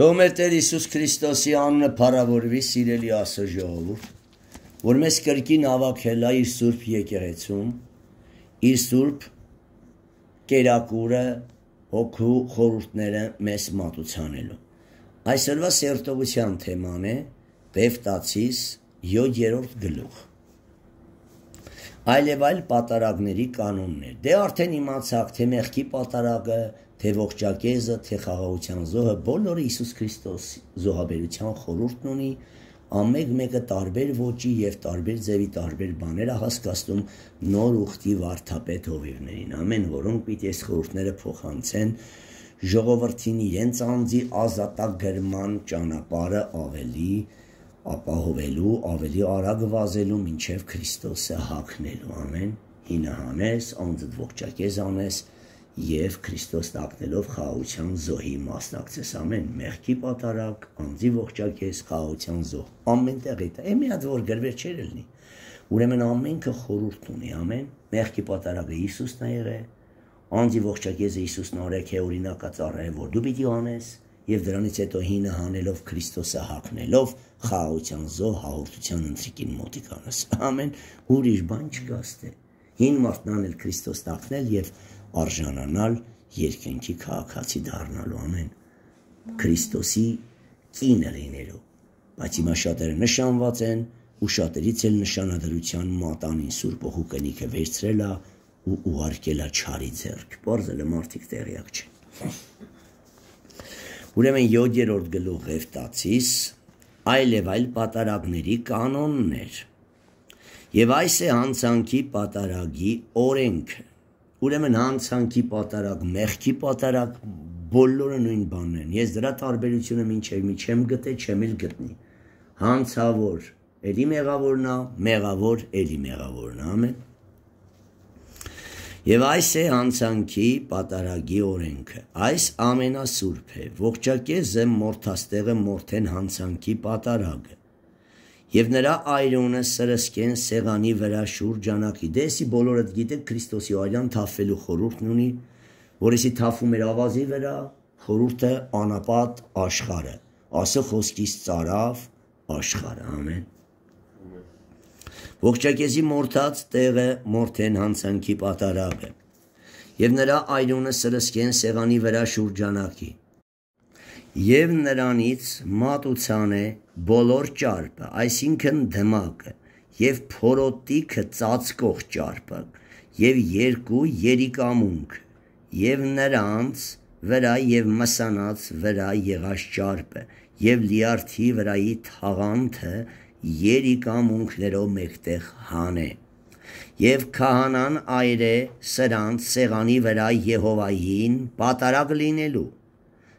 Թող մեր Տեր Հիսուս Քրիստոսի անունը փառավորվի, սիրելի ասո ժողովուրդ, որ մեզ կրկին ավակել է իր Սուրբ եկեղեցում, իր Սուրբ կերակուրը, հոգու խորհուրդները մեզ մատուցանելու։ Այսօրվա սերտողության թեման է Պևտացիս 7-րդ գլուխ այլև այլ պատարագների կանոններ։ Դե արդեն իմացաք, թե մեղքի պատարագը, թե ողջակեզը, թե խաղաղության զոհը բոլորը Հիսուս Քրիստոս զոհաբերության խորհուրդն ունի, ամեն մեկը տարբեր ոճի եւ տարբեր ձևի տարբեր բաներ հասկանում նոր ուխտի վարդապետ հովիվներին, ամեն որոնք պիտի այս խորհուրդները փոխանցեն ժողովրդին իրենց անձի ազատագրման ճանապարհը ավելի ապահովելու, ավելի արագ վազելու մինչև Քրիստոսը հագնելու, ամեն հինահանես, անձդ ողջակեզ անես, անես եւ Քրիստոս տակնելով խաղաղության զոհի մասնակցես ամեն մեղքի պատարակ, անձի ողջակես խաղաղության զոհ։ Ամենտեղ է դա։ Էմ միած որ գրվել չէր լինի։ Ուրեմն ամենքը խորուրդ ունի, ամեն մեղքի պատարակը Հիսուսն է եղել, անձի ողջակեզը Հիսուսն օրեք է օրինակած առել, որ դու պիտի անես եւ դրանից հետո հինը հանելով Քրիստոսը հակնելով խաղաղության զոհ հաղորդության ընտրիկին մոտիկ անես։ Ամեն ուրիշ բան չկա ստե։ Հին մարդն անել Քրիստոս տակնել եւ և արժանանալ երկնքի քաղաքացի դառնալու ամեն Քրիստոսի կինը լինելու բայց հիմա շատերը նշանված են ու շատերից էլ նշանադրության մատանին Սուրբ Օհու կնիքը վերցրելա ու ուղարկելա ճարի ձեռք բարձել է մարդիկ տեղյակ չեն ուրեմն 7-րդ գլուխ Եվտացիս այլև այլ պատարագների կանոններ եւ այս է հանցանքի պատարագի օրենքը ուրեմն հանցանքի պատարակ, մեղքի պատարակ բոլորը նույն բանն են։ Ես դրա տարբերությունը մինչև մի չեմ գտե, չեմ էլ գտնի։ Հանցավոր, էլի մեղավորն է, մեղավոր, էլի մեղավորն է, ամեն։ Եվ այս է հանցանքի պատարագի օրենքը։ Այս ամենասուրբ է։ Ողջակեզ է մորթաստեղը մորթեն հանցանքի պատարագը։ Եվ նրա այրոնը սրսկեն սեղանի վրա շուրջանակի։ Դե էսի բոլորդ գիտեք Քրիստոսի արյան թափվելու խորհուրդն ունի, որ էսի թափում էր ավազի վրա, խորհուրդը անապատ աշխարը։ Ասո խոսքից ծարավ աշխարը, ամեն։ Ողջակեզի մորթած տեղը մորթեն հանցանքի պատարագը։ Եվ նրա այրոնը սրսկեն սեղանի վրա շուրջանակի եւ նրանից մատուցան է բոլոր ճարպը, այսինքն դմակը եւ փորոտիկը ծածկող ճարպը եւ երկու երիկամունք եւ նրանց վրա եւ մսանած վրա եղած ճարպը եւ լիարթի վրայի թաղանթը երիկամունքներով մեկտեղ հանե եւ քահանան այրե սրանց սեղանի վրա Եհովային պատարակ լինելու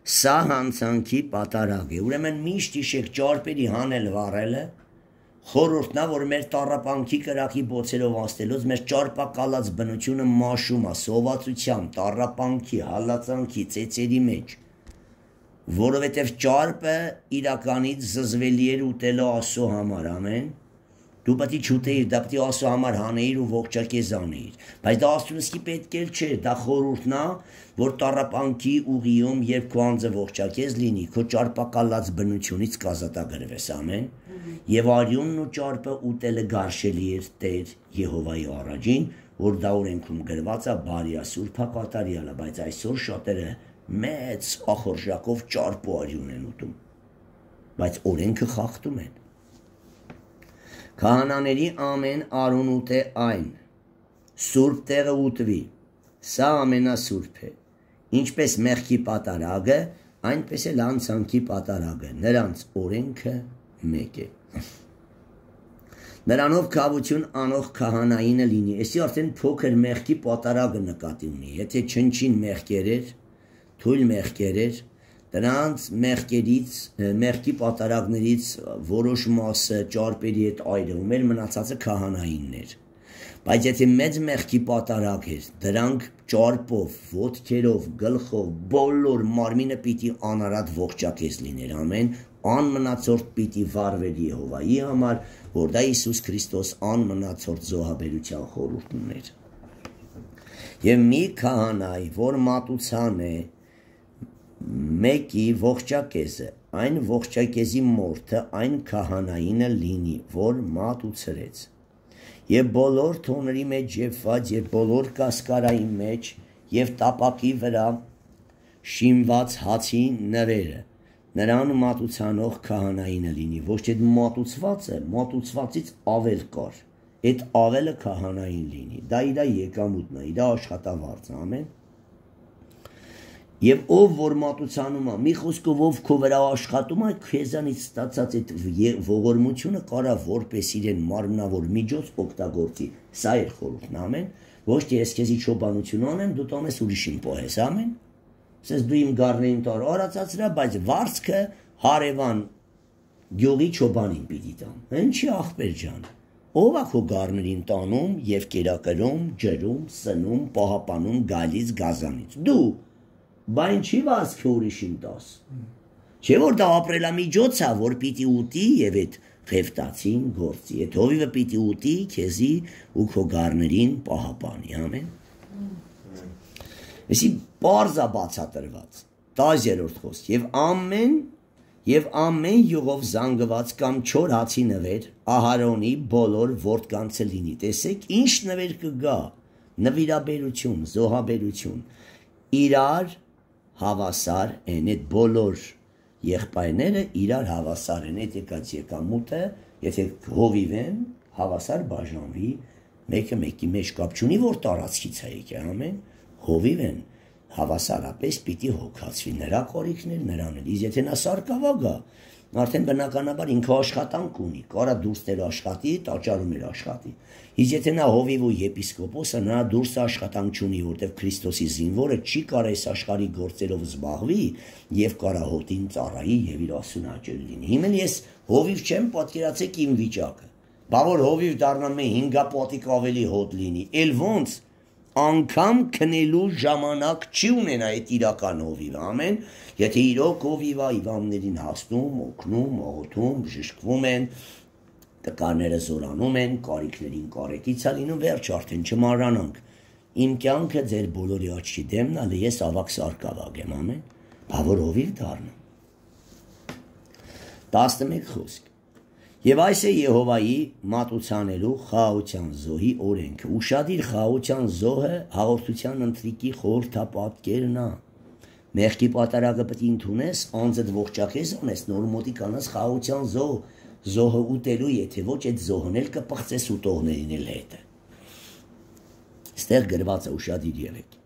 Սա հանցանքի պատարագ է։ Ուրեմն միշտ հիշեք ճարպերի հանել վառելը, խորհուրդնա, որ մեր տարապանքի կրակի բոցերով աստելոց մեր ճարպակալած բնությունը մաշում է սովածությամբ, տարապանքի, հալածանքի, ծեծերի մեջ, որովհետև ճարպը իրականից զզվելի էր ուտելու ասո համար, ամեն դու պետք է չուտեիր, դա պետք է աստծո համար հանեիր ու ողջակեզ անեիր։ Բայց դա աստունսկի պետք էլ չէ, դա խորհուրդն է, որ տարապանքի ուղիում երբ քո անձը ողջակեզ լինի, քո ճարպակալած բնությունից կազատագրվես, ամեն։ Եվ արյունն ու ճարպը ուտելը գարշելի էր Տեր Եհովայի առաջին, որ դա օրենքում գրված է բարիա սուրբա կատարյալը, բայց այսօր շատերը մեծ ախորժակով ճարպ ու արյուն են ուտում։ Բայց օրենքը խախտում են Քահանաների ամեն արուն ուտե այն, սուրբ տեղը ուտվի։ Սա ամենասուրբ է։ Ինչպես մեղքի պատարագը, այնպես էլ անցանքի պատարագը, նրանց օրենքը մեկ է։ Նրանով կավություն անող քահանայինը լինի։ Էսի արդեն փոքր մեղքի պատարագը նկատի ունի։ Եթե չնչին մեղքերեր, թույլ մեղքերեր, Դրանց մեղկերից, մեղկի պատարակներից որոշ մասը ճարպերի հետ այրվում էր, մնացածը քահանայինն էր։ Բայց եթե մեծ մեղքի պատարակ էր, դրանք ճարպով, ոդքերով, գլխով, բոլոր մարմինը պիտի անարատ ողջակես լիներ ամեն, անմնացորդ պիտի վարվեր Եհովայի համար, որ դա Հիսուս Քրիստոս անմնացորդ զոհաբերության խորհուրդն էր։ Եվ մի քահանայ, որ մատուցան է, մեկի ողջակեզը, այն ողջակեզի մորթը, այն քահանայինը լինի, որ մատ ու ցրեց։ Եվ բոլոր թոների մեջ եփված եւ բոլոր կասկարայի մեջ եւ տապակի վրա շինված հացի նրերը նրան մատուցանող քահանայինը լինի ոչ թե մատուցվածը մատուցվածից ավել կար այդ ավելը քահանային լինի դա իրա եկամուտն է իրա աշխատավարձը ամեն Եվ ով որ մատուցանում է, մի խոսքով ով քո վրա աշխատում է, քեզանից ստացած այդ ողորմությունը կարա որպես իրեն մարմնավոր միջոց օգտագործի։ Սա էր խորհուրդն, ամեն։ Ոչ թե ես քեզի ճոբանություն անեմ, դու տամես ուրիշին փոխես, ամեն։ Սես դու իմ գառնեին տար օրացածրա, բայց վարձքը հարևան գյուղի ճոբանին պիտի տամ։ Ինչի ախպեր ջան։ Ո՞վ է քո գառներին տանում եւ կերակրում, ջրում, սնում, պահապանում գալիս գազանից։ Դու Բա ինչի վասք ուրիշին տաս։ Չէ որ դա ապրելամիջոց է, որ պիտի ուտի եւ այդ խեֆտացին գործի։ Այդ հովիվը պիտի ուտի քեզի ու քո գառներին պահապանի, ամեն։ Էսի բարձա բացատրված 10-րդ խոսք եւ ամեն եւ ամեն յուղով զանգված կամ 4 հացի նվեր Ահարոնի բոլոր որդկանցը լինի։ Տեսեք ինչ նվեր կգա նվիրաբերություն, զոհաբերություն, իրար հավասար են այդ բոլոր եղբայրները իրար հավասար են այդ եկած եկամուտը, եթե հովիվեն, հավասար բաժանվի մեկը մեկի մեջ կապ չունի որ տարածքից է եկել, ամեն հովիվ են հավասարապես պիտի հոգացվի նրա կորիքներ նրան։ Իսկ եթե նա սարկավագ է, արդեն բնականաբար ինքը աշխատանք ունի, կարա դուրս տել աշխատի, տաճարում իր աշխատի։ Իսկ եթե նա հովիվ ու եպիսկոպոսը նա դուրս աշխատանք չունի, որտեղ Քրիստոսի զինվորը չի կարա այս աշխարհի գործերով զբաղվի եւ կարա հոտին ծառայի եւ իր ասուն աճել լինի։ Հիմա ես հովիվ չեմ, պատկերացեք իմ վիճակը։ Բա որ հովիվ դառնամ մե 5 պատիկ ավելի հոտ լինի, ել ո՞նց անգամ քնելու ժամանակ չի ունենա այդ իրական հովիվը ամեն եթե իրոք հովիվա իվամներին հասնում օգնում ողոթում բժշկվում են տկաները զորանում են կարիքներին կարեկից է լինում վերջ արդեն չմարանանք իմ կյանքը ձեր բոլորի աչքի դեմն ալ ես ավակ սարկավագ եմ ամեն բա որ հովիվ դառնա 11 խոսք Եվ այս է Եհովայի մատուցանելու խաղաղության զոհի օրենքը։ Ուշադիր խաղաղության զոհը հաղորդության ընթրիկի խորթապատկերն է։ Մեղքի պատարագը պետք է ընդունես, անձդ ողջախես ունես, նոր մոտի կանաս խաղաղության զոհ, զոհը ուտելու, եթե ոչ այդ զոհն էլ կպղծես ուտողներին էլ հետը։ Ստեղ գրված է ուշադիր եղեք։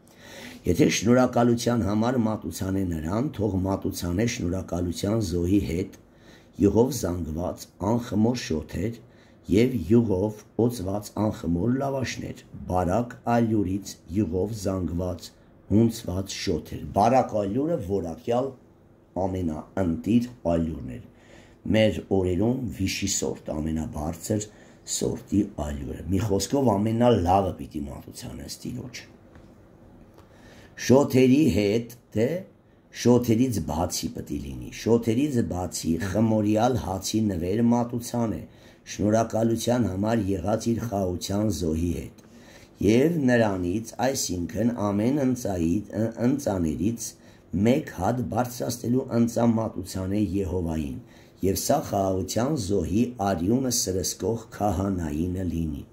Եթե շնորհակալության համար մատուցանե նրան, թող մատուցանե շնորհակալության զոհի հետ յուղով զանգված անխմոր շոթեր եւ յուղով օծված անխմոր լավաշներ, բարակ ալյուրից յուղով զանգված հունցված շոթեր։ Բարակ ալյուրը որակյալ ամենաընտիր ալյուրն էր։ Մեր օրերում վիշի սորտ ամենաբարձր սորտի ալյուրը։ Մի խոսքով ամենալավը պիտի մարդությանը ստիլոջ։ Շոթերի հետ դե շոթերից բացի պտի լինի, շոթերից բացի խմորյալ հացի նվեր մատուցան է, շնորակալության համար եղած իր խաղության զոհի հետ։ Եվ նրանից, այսինքն ամեն ընծայից, ընծաներից մեկ հատ բարձրաստելու ընծամատուցան է Եհովային, եւ սա խաղաղության զոհի արյունը սրսկող քահանայինը լինի։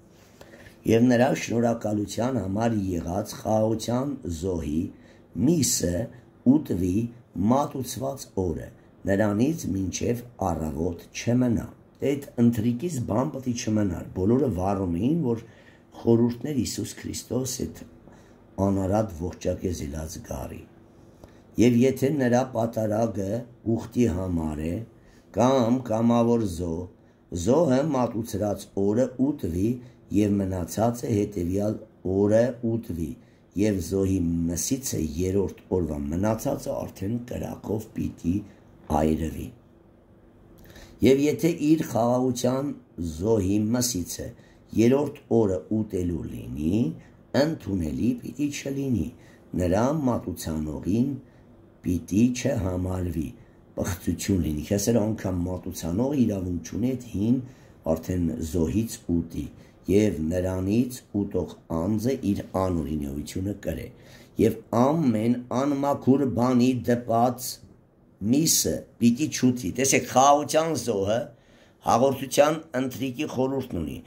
Եվ նրա շնորակալության համար եղած խաղաղության զոհի միսը ու տվի մատուցված օրը, նրանից մինչև առավոտ չմնա։ Այդ ընթրիկից բան պետք չմնար։ Բոլորը վառում էին, որ խորհուրդներ Հիսուս Քրիստոս այդ անարատ ողջակե զիլած գարի։ Եվ եթե նրա պատարագը ուխտի համար է, կամ կամավոր զո, զոհը մատուցրած օրը ուտվի եւ մնացածը հետեւյալ օրը ուտվի եւ զոհի մսիցը երրորդ օրվա մնացածը արդեն կրակով պիտի այրվի։ Եվ եթե իր խաղաղության զոհի մսիցը երրորդ օրը ուտելու լինի, ընդունելի պիտի չլինի, նրա մատուցանողին պիտի չհամալվի, բղծություն լինի, քեսեր անգամ մատուցանող իրավունք չունի, հին արդեն զոհից ուտի։ ու եւ նրանից ուտող անձը իր անօրինությունը կրե եւ ամեն անմաքուր բանի դպած միսը պիտի չուտի տեսեք խաղաղության զոհը հաղորդության ընտրիկի խորհուրդն ունի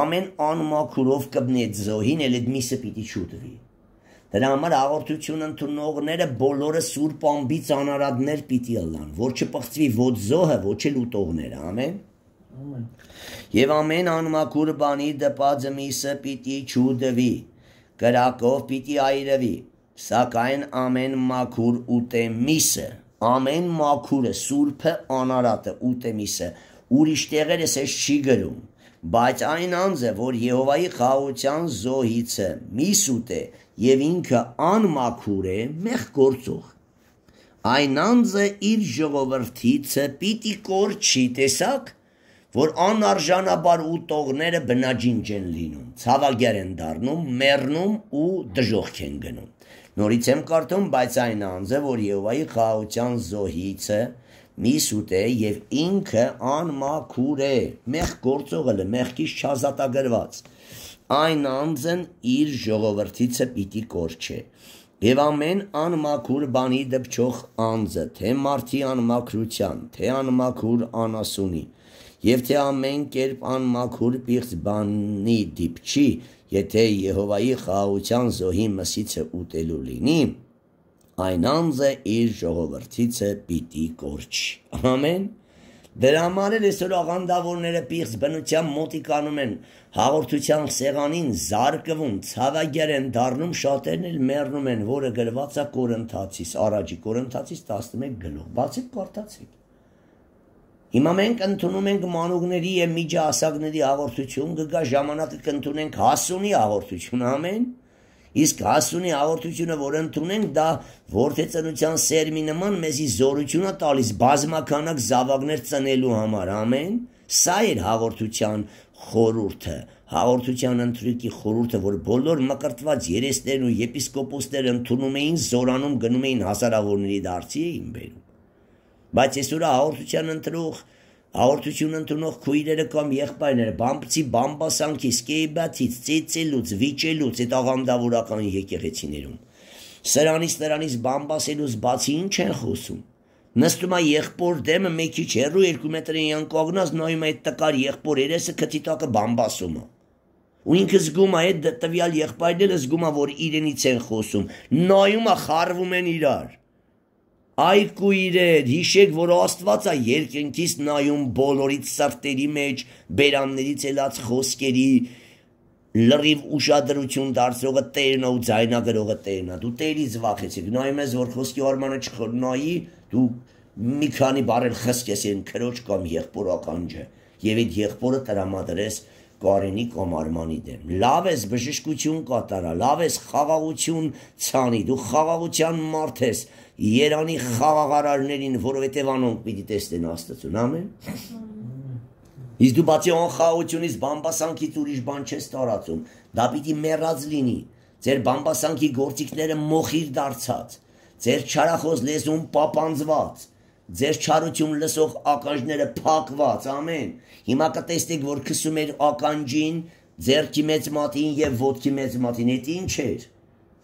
ամեն անմաքուրով կբնեց զոհին էլ այդ միսը պիտի չուտվի դրա համար հաղորդություն ընդունողները բոլորը սուրբ ամբից անարադներ պիտի ըլլան որ չպղծվի ոչ զոհը ոչ էլ ուտողները ամեն ամեն եւ ամեն անմաքուր բանի դպած միսը պիտի չուդվի, կրակով պիտի այրվի, սակայն ամեն մաքուր ուտեմիսը, ամեն մաքուրը, սուրբը, անարատը ուտեմիսը, ուրիշ տեղերս էս չի գրում, բայց այն անձը, որ Եհովայի խաղաղության զոհիցը միս ուտե եւ ինքը անմաքուր է, մեղ գործող Այն անձը իր ժողովրդիցը պիտի կորչի, տեսակ, որ անարժանաբար ուտողները բնաջինջ են լինում, ցավագեր են դառնում, մեռնում ու դժոխք են գնում։ Նորից եմ կարդում, բայց այն անձը, որ Եհովայի խաղաղության զոհից է, մի սուտ է եւ ինքը անմաքուր է, մեղ գործողը լը մեղքից չազատագրված։ Այն անձն իր ժողովրդիցը պիտի կորչի։ Եվ ամեն անմաքուր բանի դպչող անձը, թե մարդի անմաքրության, թե անմաքուր անասունի, անմաքուր Եվ թե ամեն կերպ անմաքուր պիղծ բանի դիպչի, եթե Եհովայի խաղաղության զոհի մսիցը ուտելու լինի, այն անձը իր ժողովրդիցը պիտի կորչ։ Ամեն։ Դրա համար էլ այսօր աղանդավորները պիղծ բնության մոտիկանում են հաղորդության սեղանին զարկվում, ցավագեր են դառնում, շատերն էլ մեռնում են, որը գրված է Կորինթացիս, առաջի Կորինթացիս 11 գլուխ։ Բացեք, կարդացեք։ Հիմա մենք ընդունում ենք մանուկների եւ միջահասակների հաղորդություն, կգա ժամանակը կընդունենք հասունի հաղորդություն, ամեն։ Իսկ հասունի հաղորդությունը, որ ընդունենք, դա ворթեցնության սերմի նման մեզի զորություն է տալիս բազմականակ զավակներ ծնելու համար, ամեն։ Սա էր հաղորդության խորուրդը, հաղորդության ընտրիկի խորուրդը, որ բոլոր մկրտված երեսներն ու եպիսկոպոսները ընդունում էին, զորանում գնում էին հասարավորների դարձի էին բերում։ Բայց այսօր հաղորդության ընտրող հաղորդություն ընդունող քույրերը կամ եղբայրները բամբցի բամբասանքի սկեյբացից ծեծելուց վիճելուց այդ աղանդավորական եկեղեցիներում սրանից նրանից բամբասելուց բացի ինչ են խոսում նստում է եղբոր դեմը մի քիչ հեռու երկու մետրին անկողնած նայում է այդ տկար եղբոր երեսը քթիտակը բամբասում է ու ինքը զգում է այդ տվյալ եղբայրները զգում է որ իրենից են խոսում նայում է խառվում են իրար Այ քույրեր, հիշեք, որ Աստված է երկնքից նայում բոլորից սրտերի մեջ, բերաններից ելած խոսքերի լրիվ ուշադրություն դարձողը Տերն ու ձայնագրողը Տերն է։ Դու Տերից վախեցեք, նայում ես, որ խոսքի արմանը չխորնայի, դու մի քանի բարել խսկես այն քրոջ կամ եղբոր ականջը, եւ այդ եղբորը տրամադրես Կարենի կամ Արմանի դեմ։ Լավ ես բժշկություն կատարա, լավ ես խաղաղություն ցանի, դու խաղաղության մարդ ես, Երանի խաղաղարարներին, որովհետև անոնք պիտի տեսնեն Աստծուն, ամեն։ Իսկ դու բացի անխաղությունից բամբասանքից ուրիշ բան չես տարածում։ Դա պիտի մեռած լինի։ Ձեր բամբասանքի գործիքները մոխիր դարձած, ձեր չարախոս լեզուն պապանձված, ձեր չարություն լսող ականջները փակված, ամեն։ Հիմա կտեսնեք, որ քսում էր ականջին, ձերքի մեծ մատին եւ ոտքի մեծ մատին։ Այդ ինչ էր։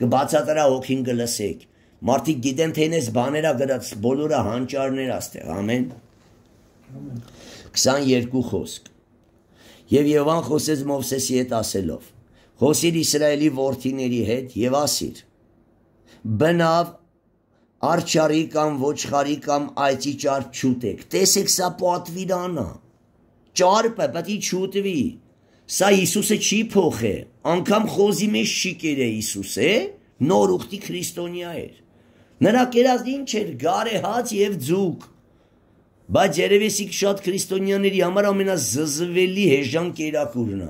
Կբացատրա հոգին կլսեք։ Մարդիկ գիտեն թե ինձ բաներա գրած, բոլորը հանճարներ աստեղ, ամեն։ 22 խոսք։ Եվ Եվան խոսեց Մովսեսի հետ ասելով. Խոսիր Իսրայելի որդիների հետ եւ ասիր. Բնավ արչարի կամ ոչխարի կամ այծի ճարպ չուտեք։ Տեսեք սա պատվիրանա։ Ճարպը պետք է չուտվի։ Սա Հիսուսը չի փոխե։ Անկամ խոզի մեջ շիկեր է Հիսուսը, նոր ուխտի քրիստոնյա էր։ Նրա կերածն ինչ էր՝ գարեհաց եւ ձուկ։ Բայց երևի սիկ շատ քրիստոնյաների համար ամենազզվելի հեժան կերակուրն է,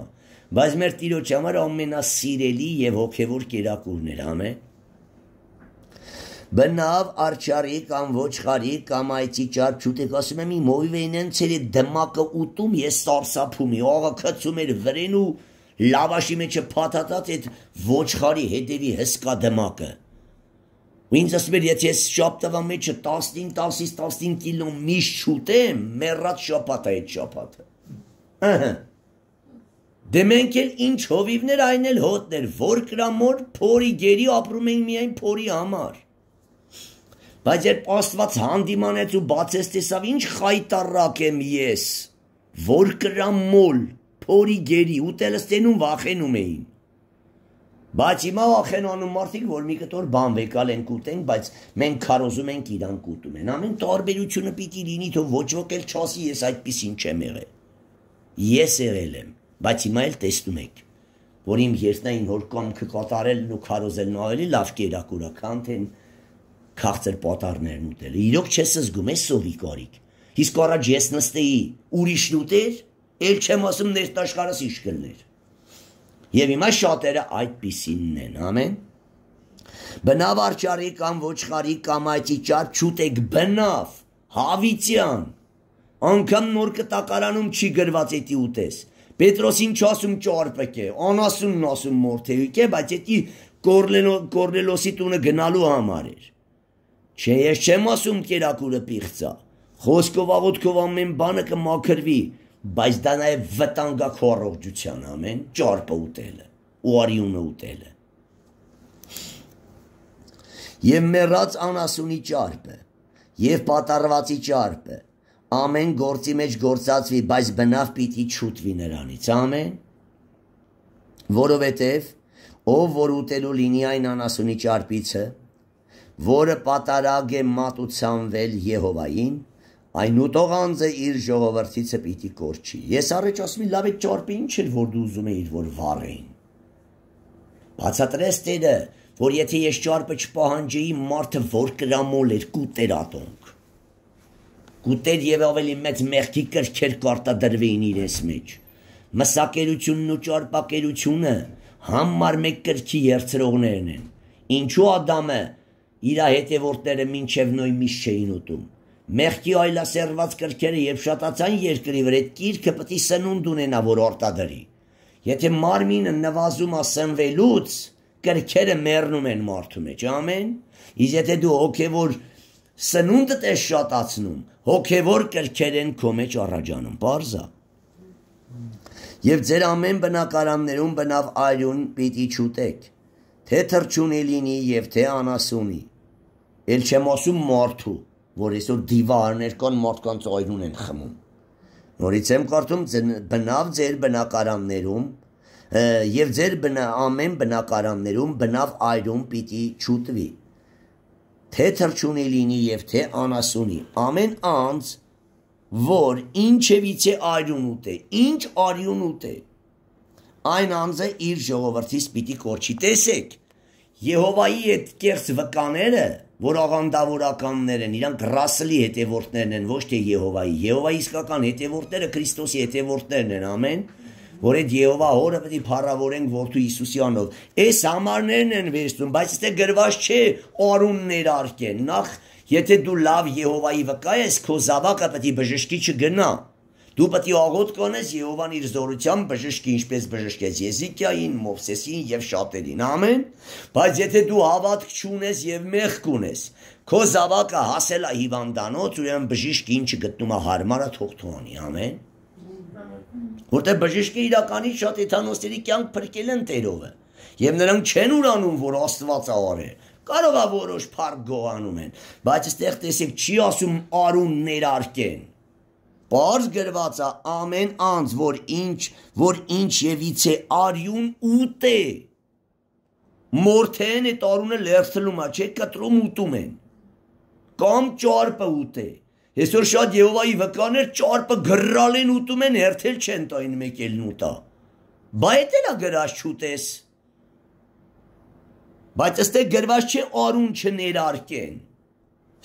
բայց մեր Տիրոջ համար ամենասիրելի եւ հոգեվոր կերակուրն էր, համե։ Բնավ արչարի կամ ոչխարի կամ այծի ճար ճուտեք ասում եմ իմ օիվեյնեն ցերի դմակը ուտում ես սարսափում ի օղը քցում էր վրեն ու լավաշի մեջը փաթաթած այդ ոչխարի հետևի հսկա դմակը Ու ինձ ասում էր, եթե ես շապտավա մեջը 15-10-ից 15 կիլո միշտ շուտեմ, մեռած շապատ է այդ շապատը։ Ահա։ Դե մենք էլ ինչ հովիվներ այն էլ հոտներ, որ կրամոր փորի գերի ապրում էին միայն փորի համար։ Բայց երբ Աստված հանդիմանեց ու բացեց տեսավ, ինչ խայտարակ եմ ես, որ կրամոլ, փորի գերի, ուտելս տենում վախենում էին։ Բայց հիմա ախենանում մարդիկ, որ մի կտոր բան վեկալ են կուտենք, բայց մենք քարոզում ենք իրան կուտում են։ Ամեն տարբերությունը պիտի լինի, թող ոչ ոք էլ չասի, ես այդպեսին չեմ եղել։ Ես եղել եմ, բայց հիմա էլ տեսնում եք, որ իմ երկնային հոր կամքը կատարելն ու քարոզելն ավելի լավ կերակուրա, քան թե քաղցր պատառներն ուտելը։ Իրոք չես զգում, ես սովի կարիք։ Իսկ առաջ ես նստեի ուրիշ լուտեր, ել չեմ ասում ներտաշխարս իշ կլներ։ Եվ հիմա շատերը այդպիսինն են, ամեն։ Բնավարճարի կամ ոչխարի կամ այծիճար չուտեք բնավ, հավիցյան։ Անկամ նոր կտակարանում չի գրված էտի ուտես։ Պետրոսին չասում ճարպեք է, անասունն ասում մորթեյուկ է, բայց էտի Կորնելոսի տունը գնալու համար էր։ Չէ, ես չեմ ասում կերակուրը պիղծա։ Խոսքով աղոթքով ամեն բանը կմաքրվի, բայց դա նաև վտանգ է քո առողջության ամեն ճարպը ուտելը ու արյունը ուտելը եւ մեռած անասունի ճարպը եւ պատարվածի ճարպը ամեն գործի մեջ գործածվի բայց բնավ պիտի չուտվի նրանից ամեն որովհետեւ ով որ ուտելու լինի այն անասունի ճարպիցը որը պատարագ է մատուցանվել Եհովային Այն ուտող անձը իր ժողովրդիցը պիտի կորչի։ Ես առաջ ասում եմ, լավ է ճարպը ինչ էր, որ դու ուզում էիր, որ վառեին։ Բացատրես տերը, որ եթե ես ճարպը չպահանջեի, մարդը որ գրամոլ էր կուտեր ատոնք։ Կուտեր եւ ավելի մեծ մեղքի կրքեր կարտադրվեին իրենց մեջ։ Մսակերությունն ու ճարպակերությունը համար մեկ կրքի երծրողներն են։ Ինչու Ադամը իր հետևորդները ոչ միայն նույնիսկ չէին ուտում Մեղքի այլասերված կրքերը եւ շատացան երկրի վրա կիրքը պետք է սնունդ ունենա որ արտադրի։ Եթե մարմինը նվազում է սնվելուց, կրքերը մեռնում են մարդու մեջ, ամեն։ Իսկ եթե դու հոգեոր սնունդդ է շատացնում, հոգևոր կրքեր են քո մեջ առաջանում, parza։ Եվ ձեր ամեն բնակարաններում բնավ արյուն պիտի չուտեք, թե թրջունի լինի եւ թե անասունի։ Էլ չեմ ասում մարդու, որ այսօր դիվարներ կան մարդկանց այրուն են խմում։ Նորից եմ կարդում բնավ ձեր բնակարաններում եւ ձեր բնա ամեն բնակարաններում բնավ այրում պիտի չուտվի։ Թե թրջունի լինի եւ թե անասունի։ Ամեն անձ որ ինչևիցե արյուն ուտե, ինչ արյուն ուտե։ Այն անձը իր ժողովրդից պիտի կորչի։ Տեսեք, Եհովայի այդ կերծ վկաները որ աղանդավորականներ են, իրանք Ռասելի հետևորդներն են, ոչ թե Եհովայի։ Եհովայի իսկական հետևորդները Քրիստոսի հետևորդներն են, ամեն, որ այդ Եհովա օրը պետք է փառավորենք որդու Հիսուսի անով։ Այս համարներն են վերստում, բայց դա գրված չէ արուններ արկեն։ Նախ, եթե դու լավ Եհովայի վկա ես, քո զավակը պետք է բժշկի չգնա։ չգնա Դու պետք է աղոտ կանես Եհովան իր զորությամբ բժշկի ինչպես բժշկեց Եզիկիային, Մովսեսին եւ շատերին։ Ամեն։ Բայց եթե դու հավատք չունես եւ մեղք ունես, քո զավակը հասել է հիվանդանոց, ուրեմն բժիշկին չգտնում է հարմարը թող թողնի։ Ամեն։ Որտե բժիշկի իրականի շատ եթանոսների կյանք փրկել են Տերովը։ Եվ նրանք չեն ուրանում, որ Աստված արել կարող է որոշ փառք գողանում են բայց այստեղ տեսեք չի ասում արուն ներարկեն Պարզ գրված է ամեն անձ, որ ինչ, որ ինչ եւից է արյուն ուտ է։ Մորթեն է տարունը լերսելում է, չէ կտրում ուտում են։ Կամ ճարպը ուտ է։ Այսօր շատ Եհովայի վկաներ ճարպը գրրալ են ուտում են, հերթել չեն տային մեկ ելն ուտա։ Բա էտելա գրած չուտես։ Բայց ըստե գրված չէ արուն չներարկեն։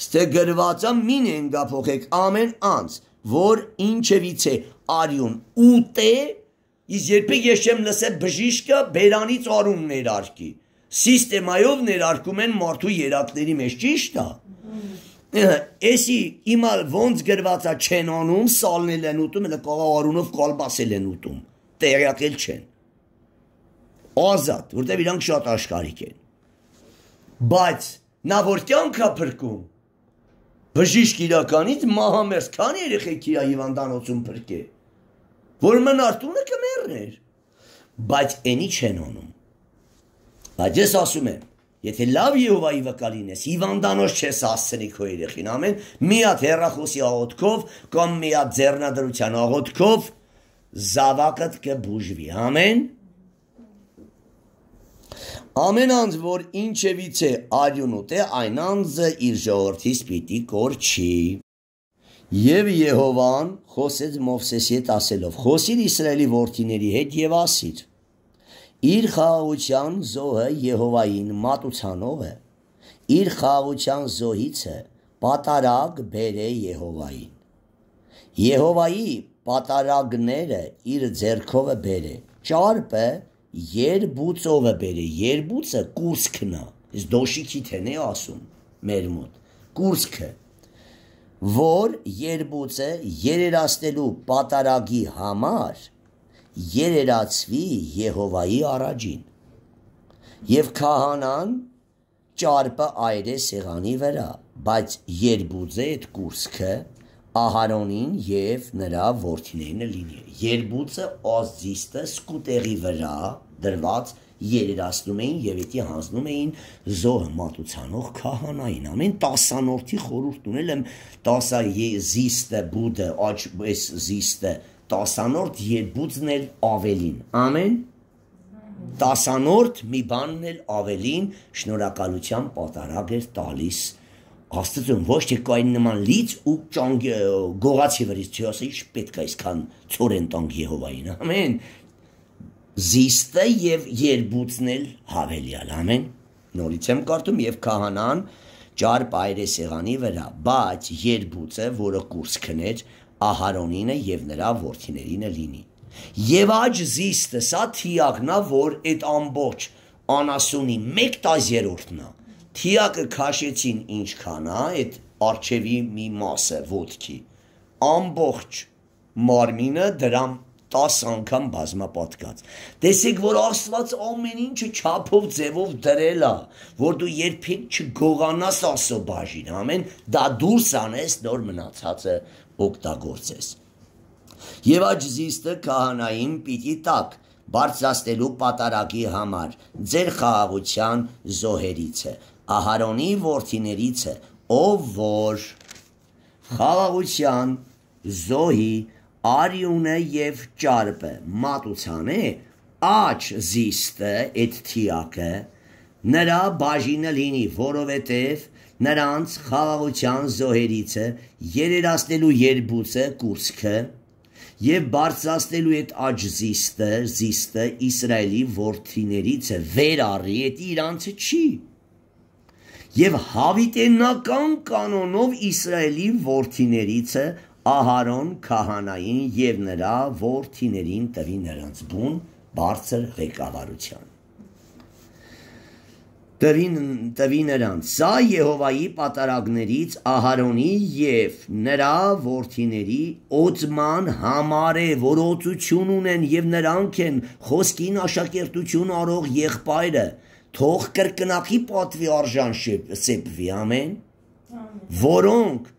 Ստե գրվածա մին են գափոխեք ամեն անց որ ինչևիցե արյուն ուտ է իսկ երբեք ես չեմ լսել բժիշկը բերանից արուն ներարկի սիստեմայով ներարկում են մարդու երակների մեջ ճիշտ է էսի իմալ ոնց գրվածա չեն անում սալնել են ուտում հենց կողարունով կալբասել են ուտում տեղյակել չեն ազատ որտեվ իրանք շատ աշխարհիկ են բայց նա որ կյանքա փրկում բժիշկ իրականից մահամերս քանի երեխեք իր հիվանդանոցում փրկե որ մնար տունը կմեռներ բայց այնի չեն անում բայց ես ասում եմ Եթե լավ Եհովայի վկալին ես, հիվանդանոց չես ասցնի քո երեխին, ամեն մի հատ հերախոսի աղոթքով կամ մի հատ ձեռնադրության աղոթքով զավակդ կբուժվի, ամեն Ամեն անձ, որ ինչևիցե արյուն ուտե, այն անձը իր ժողովրդից պիտի կորչի։ Եվ Եհովան խոսեց Մովսեսի հետ ասելով. Խոսիր Իսրայելի որդիների հետ եւ ասիր. Իր խաղաղության զոհը Եհովային մատուցանով է։ Իր խաղաղության զոհից է պատարակ բերե Եհովային։ Եհովայի պատարագները իր ձեռքով է բերե։ Ճարպը երբուց ով է բերի, երբուցը կուրսքն է, իս դոշիքի թեն է ասում մեր մոտ, կուրսքը, որ երբուցը երերացնելու պատարագի համար երերացվի Եհովայի առաջին։ Եվ քահանան ճարպը այրե սեղանի վրա, բայց երբուծե այդ կուրսքը Ահարոնին եւ նրա որդիներին լինի։ Երբուցը ազիստը սկուտերի վրա դրված երերացնում էին եւ էտի հանձնում էին զոհ մատուցանող քահանային։ Ամեն 10-անորդի խորհուրդ ունել եմ 10 զիստը բուդը, աճ այս զիստը 10-անորդ երբուցն էլ ավելին։ Ամեն տասանորդ մի բանն էլ ավելին շնորհակալության պատարագ էր տալիս Աստծուն ոչ թե կային նման լից ու ճանգ գողացի վրից չի ասա, ի՞նչ պետք է այսքան ծորեն տանք Եհովային։ Ամեն։ Զիստը եւ երբուցնել հավելյալ։ Ամեն։ Նորից եմ կարդում եւ քահանան ջար պայրե սեղանի վրա, բայց երբուցը, որը կուրս քներ, Ահարոնինը եւ նրա որդիներինը լինի։ Եվ աջ զիստը սա թիակնա, որ այդ ամբողջ անասունի 1/10-ն է թիակը քաշեցին ինչքան է այդ արջևի մի մասը ոդքի ամբողջ մարմինը դրամ 10 անգամ բազմապատկած։ Տեսեք, որ Աստված ամեն ինչը չափով ձևով դրել է, որ դու երբեք չգողանաս ասո բաժին, ամեն դա դուրս անես նոր մնացածը օգտագործես։ Եվ աջ զիստը քահանային պիտի տակ, բարձրացնելու պատարակի համար ձեր խաղաղության զոհերից է Ահարոնի որդիներից է, ով որ խաղաղության, զոհի, արյունը եւ ճարպը մատուցան է, աչ զիստը, այդ թիակը, նրա բաժինը լինի, որովհետև նրանց խաղաղության զոհերիցը երերացնելու երբուցը կուրսքը եւ բարձրացնելու այդ աճզիստը զիստը Իսրայելի որդիներից է վեր առի այդ իրանց չի եւ հավիտենական կանոնով Իսրայելի ворթիներից է Ահարոն քահանային եւ նրա ворթիներին տվի նրանց բուն բարձր ղեկավարության։ Տվին տվի նրանց սա Եհովայի պատարագներից Ահարոնի եւ նրա ворթիների օծման համար է որոծություն ունեն եւ նրանք են խոսքին աշակերտություն արող եղբայրը թող կրկնակի պատվի արժան սեպվի ամեն որոնք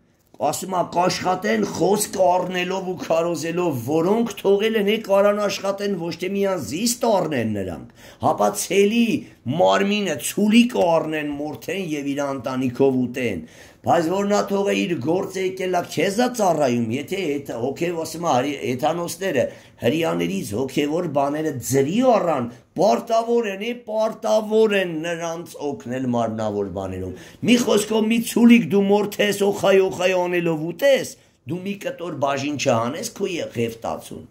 ասում ա կաշխատեն խոսք առնելով ու քարոզելով որոնք թողել են եկարան աշխատեն ոչ թե միան զիստ առնեն նրանք հապա ցելի մարմինը ցուլիկ առնեն մորթեն եւ իր ընտանիքով ուտեն Բայց որ նա թողը իր գործը եկելա քեզա ծառայում, եթե այդ հոգեվ ասում արի էթանոսները հрьяաներից հոգևոր բաները ձրի առան, պարտավոր են, պարտավոր են նրանց օգնել մարմնավոր բաներում։ Մի խոսքով մի ցուլիկ դու մորթես օխայ օխայ անելով ուտես, դու մի կտոր բաժին չհանես քո եղև տացուն։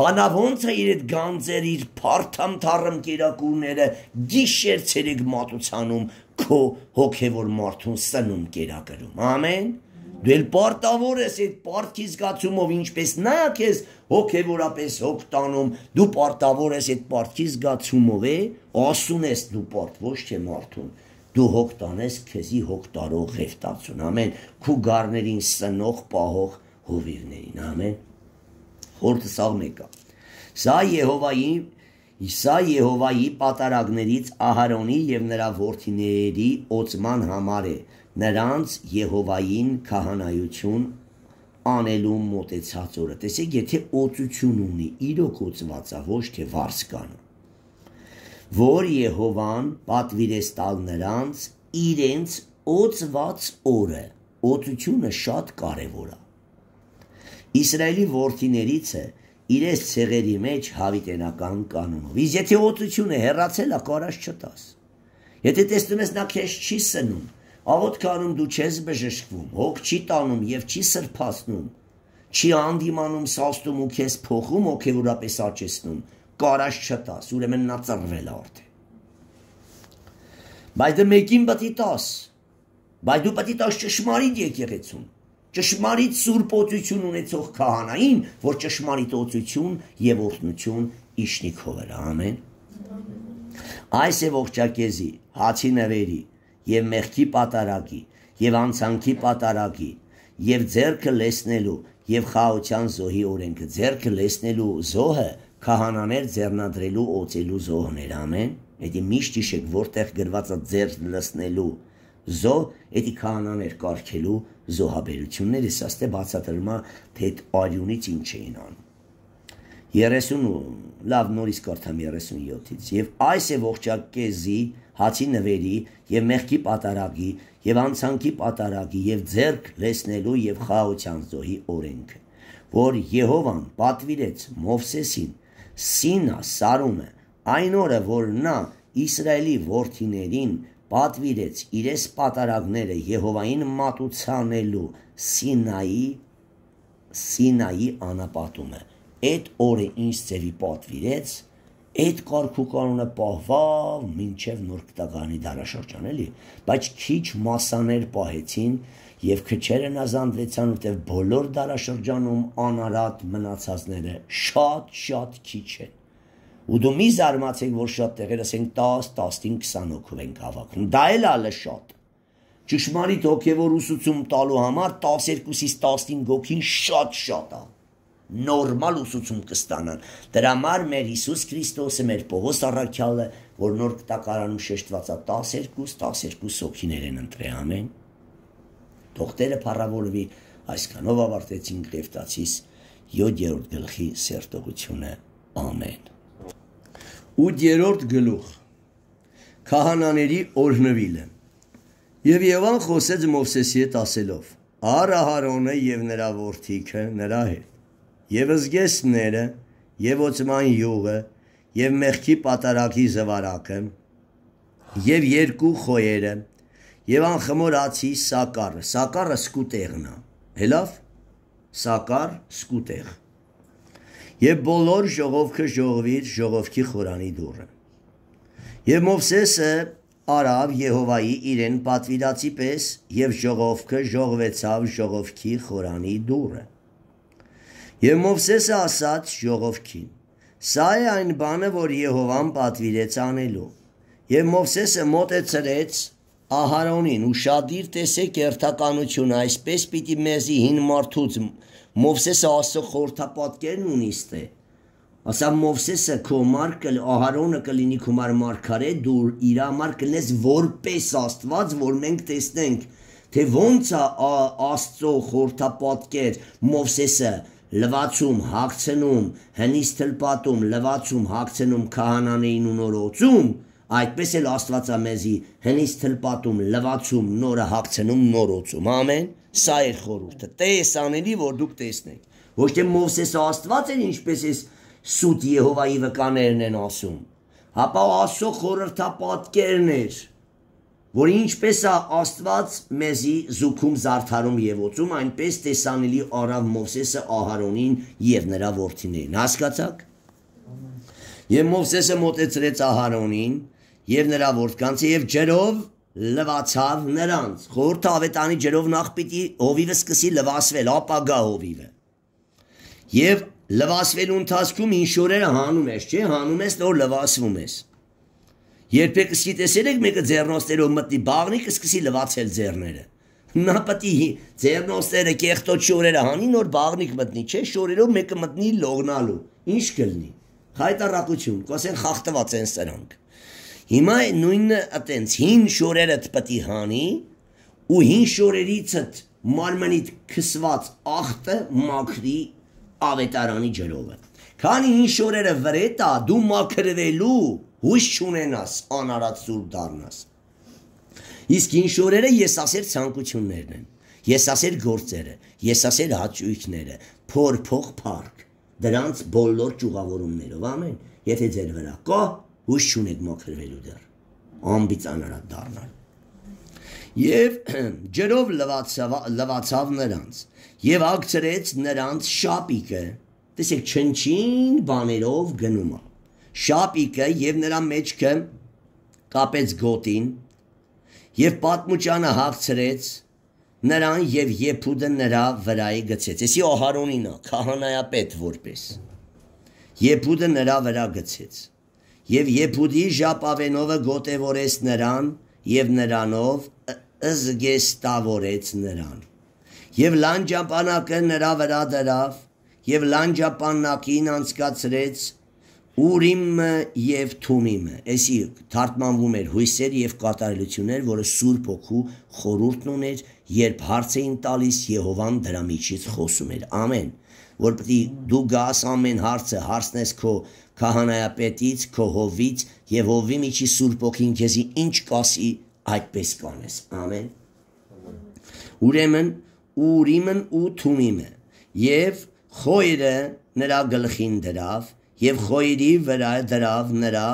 Բանավ ոնց է իր այդ գանձեր, իր փարթամթարմ կերակուրները դիշեր ցերեկ մատուցանում քո հոգևոր մարդուն սնում կերակրում։ Ամեն։ Դու էլ պարտավոր ես այդ պարտքի զգացումով ինչպես նա քեզ հոգևորապես հոգ տանում, դու պարտավոր ես այդ պարտքի զգացումով է, ասուն ես դու պարտ, ոչ թե մարդուն։ Դու հոգ տանես քեզի հոգ տարող ղեֆտացուն։ Ամեն։ Քու գարներին սնող պահող հովիվներին։ Ամեն։ Խորտը սաղ մեկա։ Սա Եհովայի Սա Եհովայի պատարագներից Ահարոնի եւ նրա որդիների օծման համար է, նրանց Եհովային քահանայություն անելու մոտեցած օրը։ Տեսեք, եթե օծություն ունի, իրոք օծվածա, ոչ թե վարսկան, որ Եհովան պատվիրես տալ նրանց իրենց օծված օրը։ Օծությունը շատ կարևոր է։ Իսրայելի որդիներից է իրենց ցեղերի մեջ հավիտենական կանոնով։ Իսկ եթե օծությունը հեռացել է, կարաշ չտաս։ Եթե տեսնում ես նա քեզ չի սնում, աղոտ կանում դու չես բժշկվում, հոգ չի տանում եւ չի սրբացնում, չի անդիմանում սաստում ու քեզ փոխում հոգեորապես աճեցնում, կարաշ չտաս, ուրեմն նա ծռվել է արդեն։ Բայց դե մեկին պետք է տաս։ Բայց դու պետք է տաս ճշմարիտ եկեղեցուն։ եկ ճշմարիտ սուրբ օծություն ունեցող քահանային, որ ճշմարիտ օծություն եւ օրհնություն իշնիքով էր, ամեն։ Այս է ողջակեզի, հացի նվերի եւ մեղքի պատարագի եւ անցանքի պատարագի եւ ձերքը լեսնելու եւ խաղության զոհի օրենքը ձերքը լեսնելու զոհը քահանաներ ձեռնադրելու օծելու զոհներ ամեն դա միշտ իշեք որտեղ գրված է ձեր լսնելու զո էդի քահանաներ կարկելու զոհաբերությունները սաստե բացատրումա թե այդ արյունից ինչ էին անում 38 լավ նորից կարդամ 37-ից եւ այս է ողջակեզի հացի նվերի եւ մեղքի պատարագի եւ անցանքի պատարագի եւ ձերք լեսնելու եւ խաղաղության զոհի օրենքը որ Եհովան պատվիրեց Մովսեսին Սինա Սարումը այն օրը որ նա Իսրայելի ворթիներին պատվիրեց իրենց պատարագները Եհովային մատուցանելու Սինայի Սինայի անապատումը։ Այդ օրը ինչ ծերի պատվիրեց, այդ կարգու կանոնը պահվավ մինչև նոր կտականի դարաշրջան էլի, բայց քիչ մասաներ պահեցին եւ քչերը նազանդվեցան, որտեղ բոլոր դարաշրջանում անարատ մնացածները շատ-շատ քիչ են ու դու մի զարմացեք, որ շատ տեղեր ասենք 10, 15, 20 հոգու ենք հավաքվում։ Դա էլ ալը շատ։ Ճշմարիտ հոգևոր ուսուցում տալու համար 12-ից 15 հոգին շատ-շատ է։ Նորմալ ուսուցում կստանան։ Դրա համար մեր Հիսուս Քրիստոսը, մեր Պողոս առաքյալը, որ նոր կտակարանում շեշտված է 12-12 հոգիներ են ընտրե ամեն։ Դոկտերը փառավորվի այսքանով ավարտեցին Գևտացիս 7-րդ գլխի սերտողությունը։ Ամեն։ 8-րդ գլուխ Քահանաների օրհնվիլը Եվ Եվան խոսեց Մովսեսի հետ ասելով. «Արա Հարոնը եւ նրա որդիքը նրա հետ եւ զգեստները եւ ոցման յուղը եւ մեղքի պատարակի զվարակը եւ երկու խոյերը եւ անխմոր ացի սակարը սակարը սկուտեղն է հելավ սակար սկուտեղ եւ բոլոր ժողովքը ժողովից ժողովքի խորանի դուրը։ Եվ Մովսեսը արավ Եհովայի իրեն պատվիրացի պես եւ ժողովքը ժողվեցավ ժողովքի խորանի դուրը։ Եվ Մովսեսը ասաց ժողովքին. Սա է այն բանը, որ Եհովան պատվիրեց անելու։ Եվ Մովսեսը մոտեցրեց Ահարոնին ու շադիր տեսեք երթականությունը, այսպես պիտի մեզի հին մարդուց Մովսեսը Աստծո խորհրդապատկերն ունի ստե։ Ասա Մովսեսը քո մարկը Ահարոնը կլինի քո մարգարե, դու իր համար կլես որպես Աստված, որ մենք տեսնենք, թե ոնց է Աստծո խորհրդապատկեր Մովսեսը լվացում, հացնում, հնից թլպատում, լվացում, հացնում քահանանեին ու նորոցում, Այդպես էլ Աստվածամեզի հնից թլպատում, լվացում, նորը հացնում, նորոցում։ Ամեն։ Սա է խորհուրդը։ Տես անելի, որ դուք տեսնեք։ Ոչ թե Մովսեսը Աստված էր, ինչպես էս սուտ Եհովայի վկաներն են ասում։ Հապա Աստծո խորհրդապատկերն էր, որ ինչպես է Աստված մեզի զուգում, զարդարում եւ ոցում, այնպես տեսանելի արավ Մովսեսը Ահարոնին եւ նրա որդիներին։ Հասկացա՞ք։ Եվ Մովսեսը մոտեցրեց Ահարոնին եւ նրա որդկանց եւ ջերով լվացավ նրանց։ Խորթ ավետանի ջերով նախ պիտի հովիվը սկսի լվասվել, ապագա հովիվը։ Եվ լվասվելու ընթացքում ինչ օրերը հանում ես, չէ՞, հանում ես, նոր լվասվում ես։ Երբեք գիտեսել եք մեկը ձեռնոստերով մտնի բաղնի կսկսի լվացել ձեռները։ Նա պետք է ձեռնոստերը կեղտոտ շորերը հանի նոր բաղնիկ մտնի, չէ՞, շորերով մեկը մտնի լողնալու։ Ինչ կլինի։ Խայտարակություն, կասեն խախտված են սրանք։ Հիմա է նույնը ատենց հին շորերըդ պտի հանի ու հին շորերիցըդ մարմնիտ քսված աղտը մաքրի ավետարանի ջրովը։ Քանի հին շորերը վրետա դու մաքրվելու հույս չունենաս անարած սուրբ դառնաս։ Իսկ հին շորերը ես ասեր ցանկություններն են։ Ես ասեր գործերը, ես ասեր հաճույքները, փորփող փառք, դրանց բոլոր ճյուղավորումներով ամեն, եթե ձեր վրա կա հույս չունեք մաքրվելու դեռ ամբիցանարատ դառնալ եւ ջերով լվացավ լվացավ նրանց եւ ակցրեց նրանց շապիկը տեսեք չնչին բաներով գնում է շապիկը եւ նրա մեջքը կապեց գոտին եւ պատմուճանը հացրեց նրան եւ Եփուդը նրա վրայի գցեց։ Էսի Օհարոնին է, քահանայապետ որպես։ Եփուդը նրա վրա գցեց։ Եվ Եփուդի Ժապավենովը գոտևորեց նրան եւ նրանով զգեստավորեց նրան։ Եվ լանջապանակը նրա վրա դրավ եւ լանջապանակին անցկացրեց Ուրիմը եւ Թումիմը։ Էսի թարգմանվում էր հույսեր եւ կատարելություններ, որը Սուրբ Օգու խորհուրդն ուներ, երբ հարց էին տալիս Եհովան դրա միջից խոսում էր։ Ամեն, որ պիտի դու գաս ամեն հարցը հարցնես քո քահանայապետից, քո հովից եւ հովի միջի Սուրբ ոգին քեզի ինչ կասի, այդպես կանես։ Ամեն։ Ուրեմն ուրիմն ու թումիմը եւ խոյրը նրա գլխին դրավ եւ խոյրի վրա դրավ նրա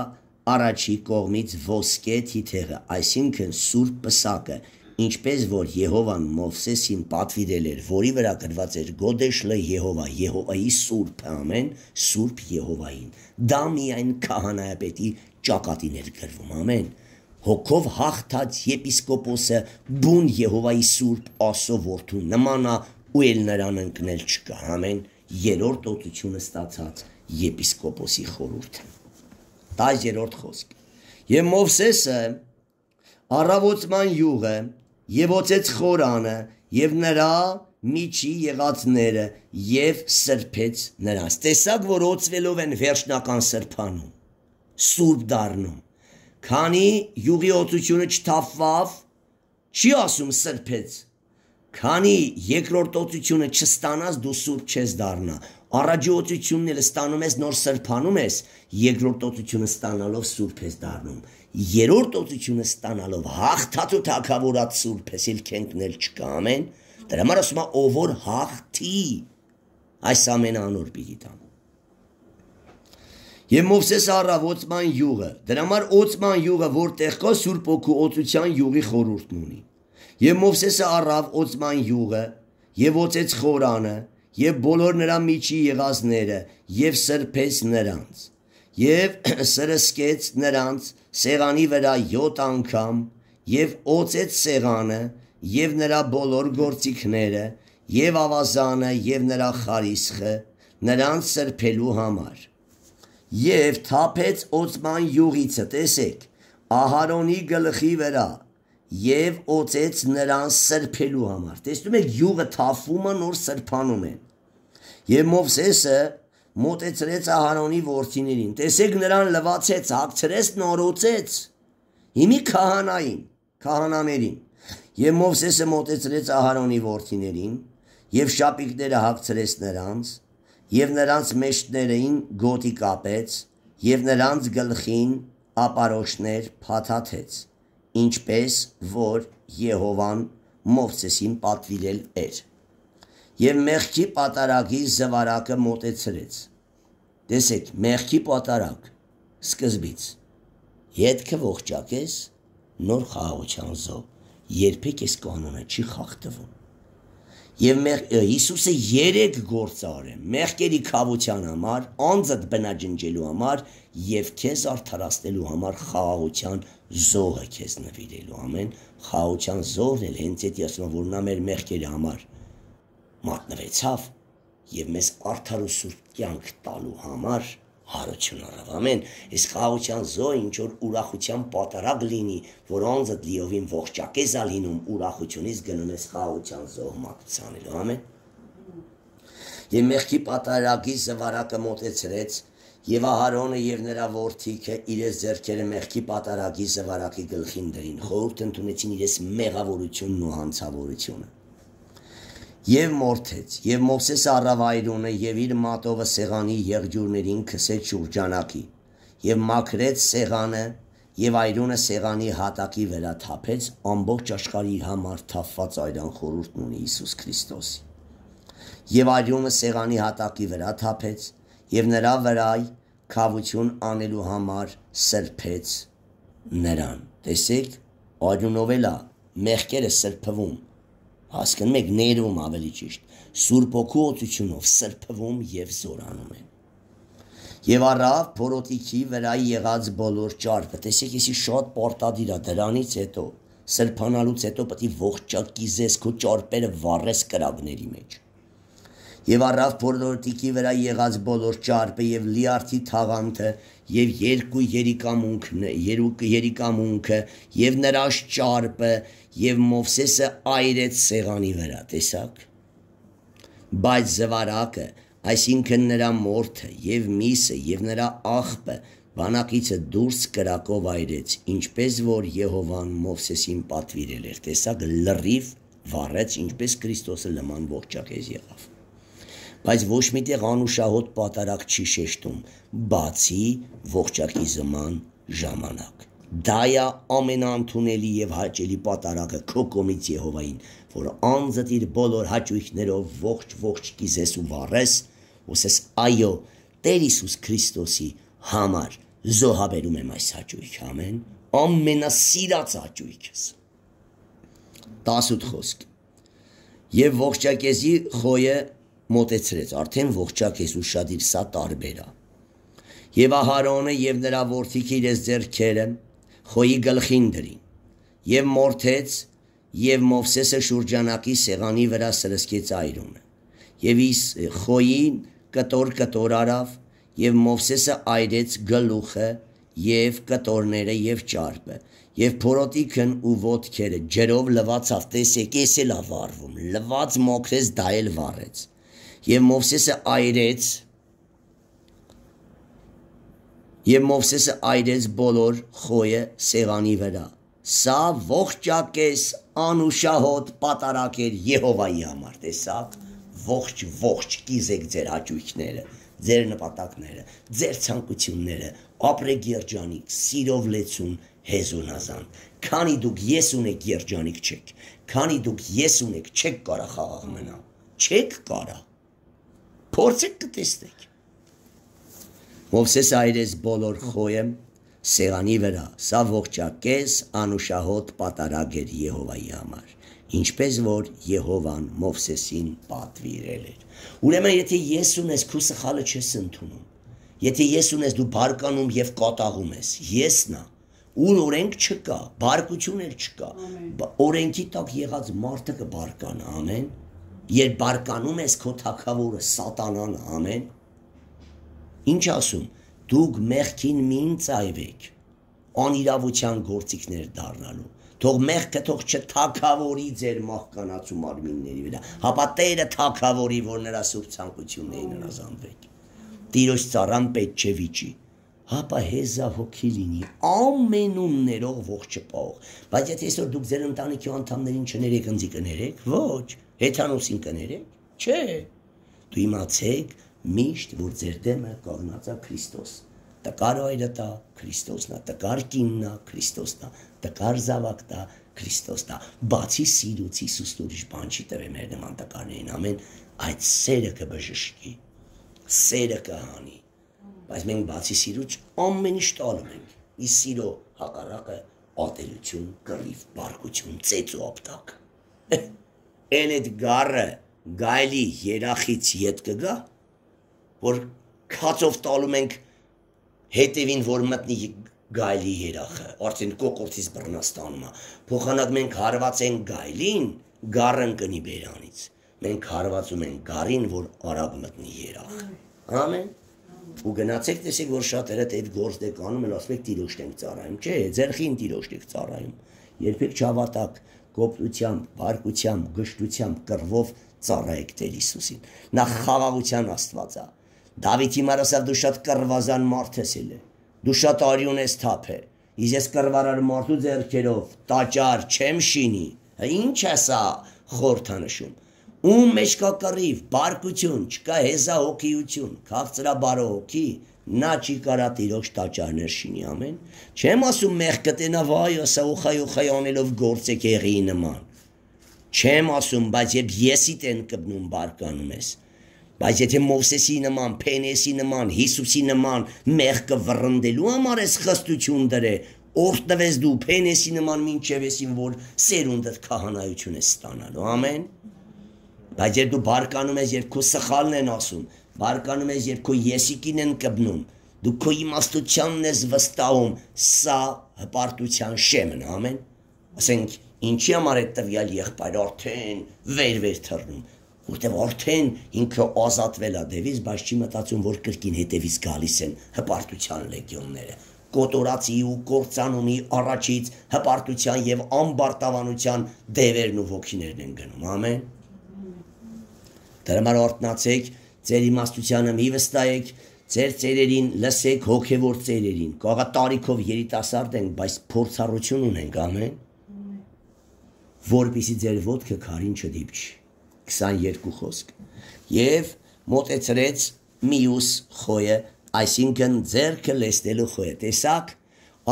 առաջի կողմից ոսկե թիթեղը, այսինքն Սուրբ պսակը, Ինչպես որ Եհովան Մովսեսին պատվիրել էր, որի վրա գրված էր Գոդեշլը Եհովա, Եհովայի Սուրբը, ամեն Սուրբ Եհովային։ Դա միայն քահանայապետի ճակատին էր գրվում, ամեն։ Հոգով հաղթած եպիսկոպոսը բուն Եհովայի Սուրբ ասո որդու նմանա ու էլ նրան ընկնել չկա, ամեն երրորդ օծությունը ստացած եպիսկոպոսի խորհուրդը։ 10-րդ խոսք։ Եվ Մովսեսը առավոտման յուղը եւ ոցեց խորանը եւ նրա միջի եղածները եւ սրբեց նրանց տեսակ որ ոցվելով են վերջնական սրբանում սուրբ դառնում քանի յուղի օծությունը չթափվավ չի ասում սրբեց քանի երկրորդ օծությունը չստանաս դու սուրբ չես դառնա առաջի օծությունն էլ ստանում ես նոր սրբանում ես երկրորդ օծությունը ստանալով սուրբ ես դառնում երրորդ օծությունը ստանալով հաղթած ու թակավորած սուրբ էսիլ քենքնել չկա ամեն դրա համար ասում է ով որ հաղթի այս ամենը անոր պիտի տան Եվ Մովսես առավ Օծման յուղը դրա համար Օծման յուղը որտեղ կա Սուրբ Օգու օծության յուղի խորհուրդն ունի Եվ Մովսեսը առավ Օծման յուղը եւ օծեց խորանը եւ բոլոր նրա միջի եղածները եւ սրբեց նրանց եւ սրսկեց նրանց սեղանի վրա 7 անգամ եւ օծեց սեղանը եւ նրա բոլոր գործիքները եւ ավազանը եւ նրա խարիսխը նրանց սրբելու համար եւ թափեց օծման յուղիցը տեսեք ահարոնի գլխի վրա եւ օծեց նրան սրբելու համար տեսնում եք յուղը թափումը նոր սրբանում է եւ մովսեսը մոտեցրեց Ահարոնի ворթիներին։ Տեսեք նրան լվացեց, հացրեց, նորոցեց։ Հիմի քահանային, քահանաներին։ Եվ Մովսեսը մոտեցրեց Ահարոնի ворթիներին, եւ շապիկները հացրեց նրանց, եւ նրանց մեջտերին գոտի կապեց, եւ նրանց գլխին ապարոշներ փաթաթեց, ինչպես որ Եհովան Մովսեսին պատվիրել էր։ Եվ մեղքի պատարագի զվարակը մոտեցրեց Տեսեք, մեղքի պատարակ սկզբից։ Ետքը ողջակես նոր խաղաղության զո։ Երբեք էս կանոնը չի խախտվում։ Եվ մեղ Հիսուսը երեք գործ արել՝ մեղքերի խավության համար, անձդ բնաջնջելու համար եւ քեզ արդարացնելու համար խաղաղության զոհը քեզ նվիրելու։ Ամեն խաղաղության զոհն էլ հենց այդ ասում որ նա մեր մեղքերի համար մատնվեցավ եւ մեզ արդար ու սուրբ կյանք տալու համար հարություն առավ ամեն իսկ խաղության զոհ ինչ որ ուրախության պատարագ լինի որ անձը լիովին ողջակեզ ա լինում ուրախությունից գնում ես խաղության զոհ մատուցանելու ամեն եւ մեղքի պատարագի զվարակը մոտեցրեց Եվ Ահարոնը եւ նրա որդիքը իրենց ձեռքերը մեղքի պատարագի զվարակի գլխին դրին։ Խորհուրդ ընդունեցին իրենց մեղավորությունն ու հանցավորությունը։ Եվ մորթեց, եւ Մովսեսը առավայրունը եւ իր մատովը սեղանի եղջյուրներին քսեց շուրջանակի, եւ մաքրեց սեղանը եւ այրունը սեղանի հատակի վրա թափեց ամբողջ աշխարհի համար թափված այրան խորհուրդն ունի Հիսուս Քրիստոսի։ Եվ այրունը սեղանի հատակի վրա թափեց եւ նրա վրա քավություն անելու համար սրբեց նրան։ Տեսեք, այրունով էլա մեղքերը սրբվում հասկանում եք ներվում ավելի ճիշտ սուրբ օքու օծությունով սրբվում եւ զորանում է եւ առավ փորոտիքի վրա եղած բոլոր ճարպը տեսեք եսի շատ պարտադիր է դրանից հետո սրբանալուց հետո պետք է ողջակի զես քո ճարպերը վառես կրակների մեջ եւ առավ փորոտիքի վրա եղած բոլոր ճարպը եւ լիարթի թաղանթը եւ երկու երիկամունքն երուկ երիկամունքը եւ նրա ճարպը եւ Մովսեսը այրեց սեղանի վրա, տեսակ։ Բայց զվարակը, այսինքն նրա մորթը եւ միսը եւ նրա աղբը բանակիցը դուրս կրակով այրեց, ինչպես որ Եհովան Մովսեսին պատվիրել էր, տեսակ լրիվ վառեց, ինչպես Քրիստոսը լման ողջակեզ եղավ։ Բայց ոչ միտեղ անուշահոտ պատարակ չի շեշտում, բացի ողջակի զման ժամանակ։ Դա է ամենաընդունելի եւ հաճելի պատարագը քո կողմից Եհովային, որ անձդ իր բոլոր հաճույքներով ողջ-ողջ կիզես ու վառես, ոսես այո, Տեր Հիսուս Քրիստոսի համար զոհաբերում եմ այս հաճույքը, ամեն, ամենասիրած հաճույքս։ 18 խոսք։ Եվ ողջակեզի խոյը մոտեցրեց, արդեն ողջակեզ ու շատ իր սա տարբերա։ Եվ Ահարոնը եւ նրա որդիքը իրենց ձեռքերը խոյի գլխին դրին եւ մորթեց եւ Մովսեսը շուրջանակի սեղանի վրա սրսկեց այրունը եւ իս խոյին կտոր կտոր արավ եւ Մովսեսը այրեց գլուխը եւ կտորները եւ ճարպը եւ փորոտիկն ու ոդքերը ջերով լվացավ տեսեք էս էլ ավարվում լված մոքրես դա էլ վառեց եւ Մովսեսը այրեց Եվ Մովսեսը այրեց բոլոր խոյը սեղանի վրա։ Սա ողջակես անուշահոտ պատարակ էր Եհովայի համար, տեսակ, ողջ ողջ կիզեք ձեր հաճույքները, ձեր նպատակները, ձեր ցանկությունները, ապրեք երջանիկ, սիրով լեցուն, հեզունազան։ Քանի դուք ես ունեք երջանիկ չեք, քանի դուք ես ունեք չեք կարա խաղաղ մնալ, չեք կարա։ Փորձեք կտեսնեք։ Մովսես այրես բոլոր խոյեմ սեղանի վրա, սա ողջակես անուշահոտ պատարագ էր Եհովայի համար, ինչպես որ Եհովան Մովսեսին պատվիրել էր։ Ուրեմն եթե ես ունես քու սխալը չես ընդունում, եթե ես ունես դու բարկանում եւ կատաղում ես, ես նա ուր օրենք չկա, բարկություն էլ չկա։ Օրենքի տակ եղած մարդը կբարկանա, ամեն։ Երբ բարկանում ես քո թակավորը սատանան, ամեն։ Ինչ ասում, դուք մեղքին մին ծայվեք, անիրավության գործիքներ դառնալու։ Թող մեղքը թող չթակավորի ձեր մահկանացու մարմինների վրա։ Հապա Տերը թակավորի, որ նրա սուրբ ցանկություններին հնազանդվեք։ Տիրոջ ծառան պետք չէ վիճի։ Հապա հեզա հոգի լինի ամենումներով ողջ չփող։ Բայց եթե այսօր դուք ձեր ընտանիքի անդամներին չներեք, ընձի կներեք, ոչ, հեթանոսին կներեք։ Չէ։ Դու իմացեք, միշտ որ ձեր դեմը կանգնած է Քրիստոս տկար այրը տա Քրիստոսն է տկար կինն է Քրիստոսն է տկար զավակն է Քրիստոսն է բացի սիրուց Հիսուսն ուրիշ բան չի տվել մեր նման տկարներին ամեն այդ սերը կբժշկի սերը կհանի բայց մենք բացի սիրուց ամեն ինչ տալու ենք ի սիրո հակառակը ատելություն կռիվ բարգություն ծեծու ապտակ Էն այդ գառը գայլի երախից յետ կգա որ քացով տալում ենք հետևին որ մտնի գայլի երախը արդեն կոկորտից բռնաստանում է փոխանակ մենք հարված են գայլին գառն կնի բերանից մենք հարվածում են գարին որ արաբ մտնի երախ ամեն ու գնացեք տեսեք որ շատերը այդ գործն եք անում են ասում եք տիրոջն ենք ծառայում չէ ձերխին տիրոջն եք ծառայում երբեք չավատակ գոպտությամբ բարկությամբ գշտությամբ կռվով ծառայեք Տեր Հիսուսին նա խաղաղության աստված է Դավիթ հիմար ասավ դու շատ կռվազան մարդ ես ելը։ Դու շատ արյուն ես թափե։ Իս ես կռվարար մարդու ձեռքերով տաճար չեմ շինի։ Հա ի՞նչ է սա խորթանշում։ Ում մեջ կա կռիվ, բարկություն, չկա հեզա հոգիություն, քաղցրա բարո հոգի, նա չի կարա տիրոջ տաճարներ շինի ամեն։ Չեմ ասում մեղ կտենա վայ ասա ուխայ ուխայ անելով գործեք եղի նման։ Չեմ ասում, բայց երբ եսիտ են կբնում բարկանում ես։ ես Բայց եթե Մովսեսի նման, Փենեսի նման, Հիսուսի նման մեղքը վռնդելու համար ես խստություն դրե, ով տվես դու Փենեսի նման ինչև եսին որ սերունդդ քահանայություն է ստանալու։ Ամեն։ Բայց եթե դու բարկանում ես, երբ քո սխալն են ասում, բարկանում ես, երբ քո եսիկին են կբնում, դու քո իմաստությանն ես վստահում, սա հպարտության շեմն, ամեն։ Ասենք, ինչի համար է տվյալ եղբայր արդեն վեր-վեր թռնում որտեղ արդեն ինքը ազատվել է դևից, բայց չի մտածում, որ կրկին հետևից գալիս են հպարտության լեգիոնները կոտորացի ու կործանունի առաջից հպարտության եւ ամբարտավանության դևերն ու ոգիներն են գնում ամեն դրա համար օրտնացեք ձեր իմաստությանը մի վստահեք ձեր ծերերին լսեք հոգեվոր ծերերին կողա տարիքով երիտասարդ են բայց փորձառություն ունեն ամեն որբիսի ձեր ոդկը քարին չդիպչի 22 խոսք։ Եվ մտեցրեց միուս խոյը, այսինքն ձերքը լեստելու խոյը։ Տեսակ,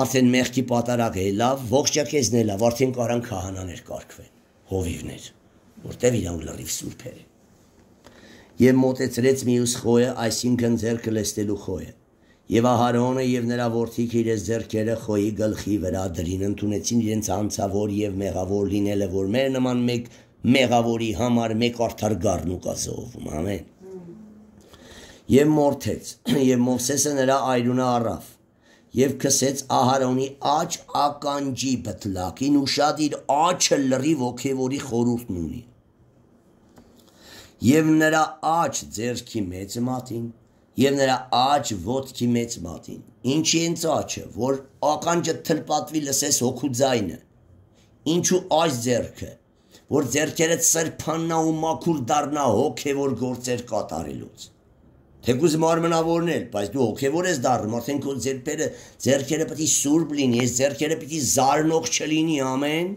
արդեն մեղքի պատարագը է լավ, ողջ երկեզն է լավ, արդեն կարան քահանաներ կարգվեն, հովիվներ, որտեվ իրանք լրիվ սուրբեր են։ Եվ մտեցրեց միուս խոյը, այսինքն ձերքը լեստելու խոյը։ Եվ Ահարոնը եւ նրա որդիքը իրենց ձեռքերը խոյի գլխի վրա դրին ընդունեցին իրենց անցավոր եւ մեղավոր լինելը, որ մեր նման մեկ մեկ մեղավորի համար մեկ արդար գառնուկ ասողում, ամեն։ Եվ մորթեց, եւ Մովսեսը նրա այրունը առավ եւ քսեց Ահարոնի աջ ականջի բտլակին ու շատ իր աչը լրի ոգևորի խորուրդն ունի։ Եվ նրա աջ ձերքի մեծ մատին եւ նրա աջ ոտքի մեծ մատին։ Ինչի ենց աչը, որ ականջը թլպատվի լսես հոգու ձայնը։ Ինչու աջ ձերքը, որ ձերքերդ սրբաննա ու մաքուր դառնա հոգևոր գործեր կատարելուց։ Թեկուզ մարմնավորն էլ, բայց դու հոգևոր ես դառնում, արդեն քո ձերբերը, ձերքերը պետք է սուրբ լինի, ես ձերքերը պետք է զարնող չլինի, ամեն։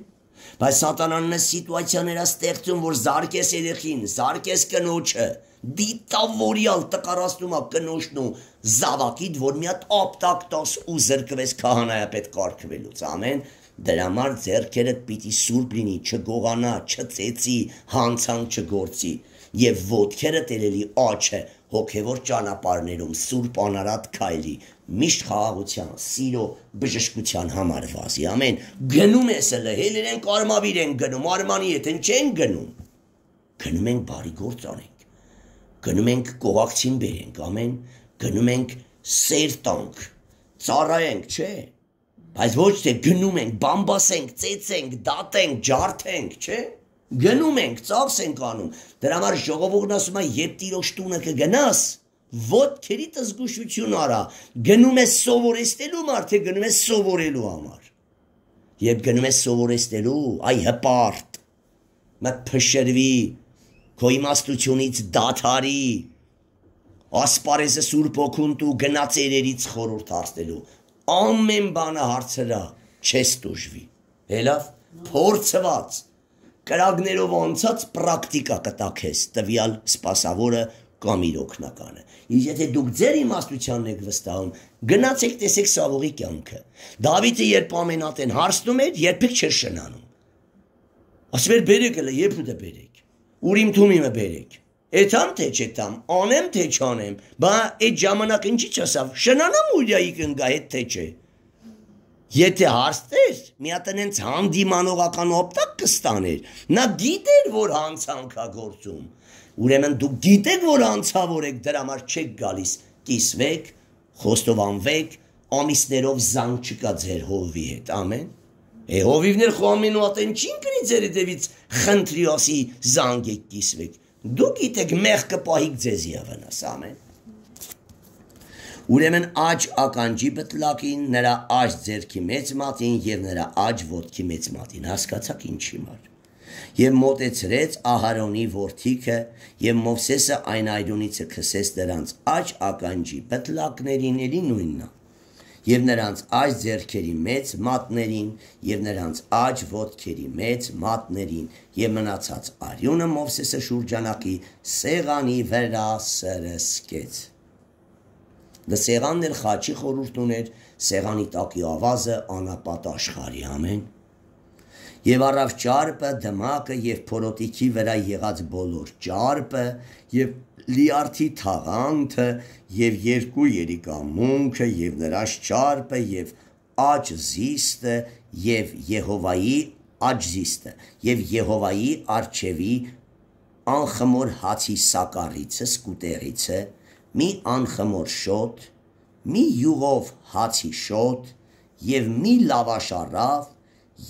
Բայց սատանանն է սիտուացիաներ ստեղծում, որ զարկես երեխին, զարկես կնոջը, դիտավորյալ տկարացնում ա կնոջն ու զավակիդ, որ մի հատ ապտակ տաս ու զրկվես քահանայապետ կարգվելուց, ամեն։ Դրա համար зерքերդ պիտի սուրբ լինի, չգողանա, չծեծի, հանցանք չգործի եւ ոդքերը տերելի աչը հոգեվոր ճանապարներում սուրբ անարատ քայլի միշտ խաղաղության, սիրո, բժշկության համար վազի։ Ամեն գնում ես հələ հելերեն կարմավիր են գնում, արմանի հետ են չեն գնում։ Գնում ենք բարի գործ անենք։ Գնում ենք կողակցին բերենք, ամեն գնում ենք սեր տանք, ծառայենք, չէ՞ Բայց ոչ թե գնում ենք, բամբասենք, ծեծենք, դատենք, ջարդենք, չէ՞։ Գնում ենք, ծախս ենք անում։ Դրա համար ժողովուրդն ասում է, երբ տիրոջ տունը կգնաս, ոդքերիդ զգուշություն արա։ Գնում ես սովորեստելու մարդը, գնում ես սովորելու համար։ Երբ գնում ես սովորեստելու, այ հպարտ։ Մտ փշրվի քո իմաստությունից դաթարի։ Ասպարեզը սուրբ օքունտ ու գնա ծերերից խորհուրդ հարցնելու ամեն բանը հարցրա չես դժվի։ Հելավ, փորձված կրակներով անցած պրակտիկա կտակես տվյալ սպասավորը կամ իր օկնականը։ Իսկ եթե դուք ձեր իմաստությանն եք վստահում, գնացեք տեսեք Սավուղի կյանքը։ Դավիթը երբ ամենատեն հարցնում էր, երբեք չէր շնանում։ Ասում էր՝ «Բերեք հələ, երբ ու դե բերեք։ Ուրիմ թումիմը բերեք»։ Էթամ թե չեթամ, անեմ թե չանեմ, բա այդ ժամանակ ինչի՞ չասավ, շնանամ ուրյայի կնգա հետ թե չէ։ Եթե հարցներ, մի հատ այնց հանդիմանողական օպտակ կստաներ, նա գիտեր, որ հանցանքա գործում։ Ուրեմն դուք գիտեք, որ անցավոր եք, դրա համար չեք գալիս, կիսվեք, խոստովանվեք, ամիսներով զանգ չկա ձեր հովի հետ, ամեն։ Է հովիվներ խոամին ու ատեն չին կնի ձեր դևից խնդրի ասի զանգեք կիսվեք։ Դու գիտեք մեղքը պահիկ ձեզ յավնաս ամեն։ Ուրեմն աջ ականջի բտլակին, նրա աջ ձերքի մեծ մատին եւ նրա աջ ոտքի մեծ մատին հասկացաք ինչի մար։ Եվ մոտեցրեց Ահարոնի որդիքը եւ Մովսեսը այն այրունիցը քսեց նրանց աջ ականջի բտլակներին ելի նույնն է եւ նրանց աջ ձեռքերի մեծ մատներին եւ նրանց աջ ոտքերի մեծ մատներին եւ մնացած արյունը Մովսեսը շուրջանակի սեղանի վերա սրսկեց լսեղանն դե էր խաչի խորուրդ ուներ սեղանի տակի ավազը անապատ աշխարհի ամեն եւ առավ ճարպը, դմակը եւ փորոտիքի վրա եղած բոլոր ճարպը եւ լիարթի թաղանթը եւ երկու երիկամունքը եւ նրանց ճարպը եւ աջ զիստը եւ Եհովայի աջ զիստը եւ Եհովայի արչեվի անխմոր հացի սակարիցը սկուտերիցը մի անխմոր շոտ մի յուղով հացի շոտ եւ մի լավաշարավ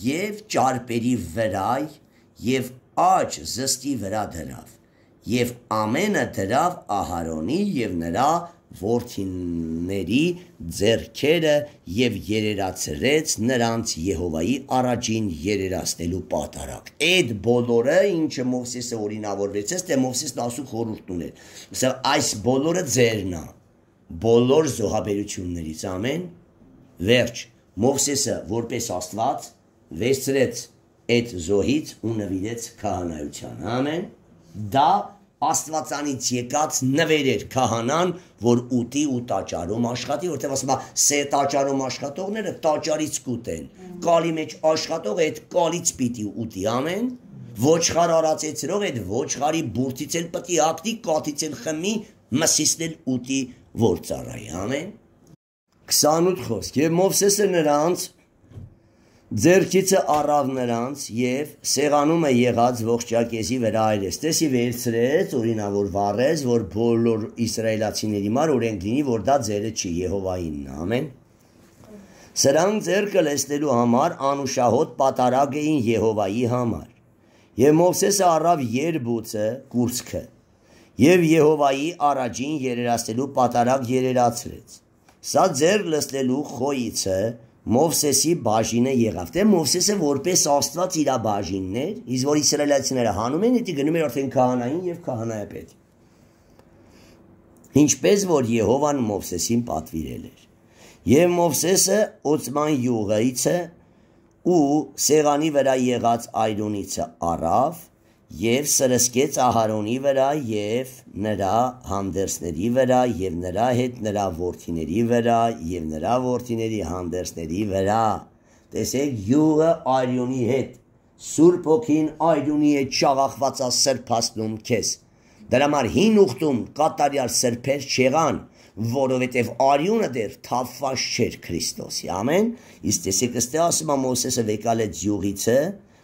եւ ճարպերի վրա եւ աջ զստի վրա դրավ եւ ամենը դրավ Ահարոնի եւ նրա որդիների ձերքերը եւ երերացրեց նրանց Եհովայի առաջին երերացնելու պատարակ։ Այդ բոլորը ինչը Մովսեսը օրինավորվեց, թե Մովսեսն ասու խորհուրդ ուներ։ Սա այս բոլորը ձերն է։ Բոլոր զոհաբերություններից ամեն վերջ Մովսեսը որպես Աստված վերցրեց այդ զոհից ու նվիրեց քահանայության։ Ամեն դա Աստվածանից եկած նվեր էր քահանան, որ ուտի ու տաճարում աշխատի, որտեղ ասում է, սե տաճարում աշխատողները տաճարից կուտեն։ Կալի մեջ աշխատող այդ կալից պիտի ուտի ամեն, ոչխար արածեցրող այդ ոչխարի բուրտից էլ պիտի հագնի, կաթից էլ խմի, մսիսն էլ ուտի, որ ծառայի, ամեն։ 28 խոսք։ Եվ Մովսեսը նրանց Ձերքիցը առավ նրանց եւ սեղանում է եղած ողջակեզի վրա այրեցտեսի վերցրեց օրինավոր վառեց որ բոլոր իսրայելացիների մար օրենք լինի որ դա ձերը չի Եհովայինն ամեն Սրան ձերքը լեցնելու համար անուշահոտ պատարագ էին Եհովայի համար եւ Մովսեսը առավ երբուցը կուրսքը եւ Եհովայի առաջին երերացնելու պատարագ երերացրեց Սա ձեր լցնելու խոյիցը Մովսեսի բաժինը եղավ, թե դե Մովսեսը որպես Աստված իր բաժինն էր, իսկ որ իսրայելացիները հանում են, դա գնում էր արդեն քահանային եւ քահանայապետ։ Ինչպես որ Եհովան Մովսեսին պատվիրել էր։ Եվ Մովսեսը Օծման յուղայից ու սեղանի վրա եղած այրունիցը առավ եւ սրսկեց Ահարոնի վրա եւ նրա հանդերձների վրա եւ նրա հետ նրա ворթիների վրա եւ նրա ворթիների հանդերձների վրա տեսեք յուղը արյունի հետ Սուրբ ոգին արյունի հետ շաղախված է սրբացնում քեզ դրա համար հին ուխտում կատարյալ սրբեր չեղան որովհետև արյունը դեռ թափված չէր Քրիստոսի ամեն իսկ տեսեք ըստե ասում է Մովսեսը վեկալեց յուղիցը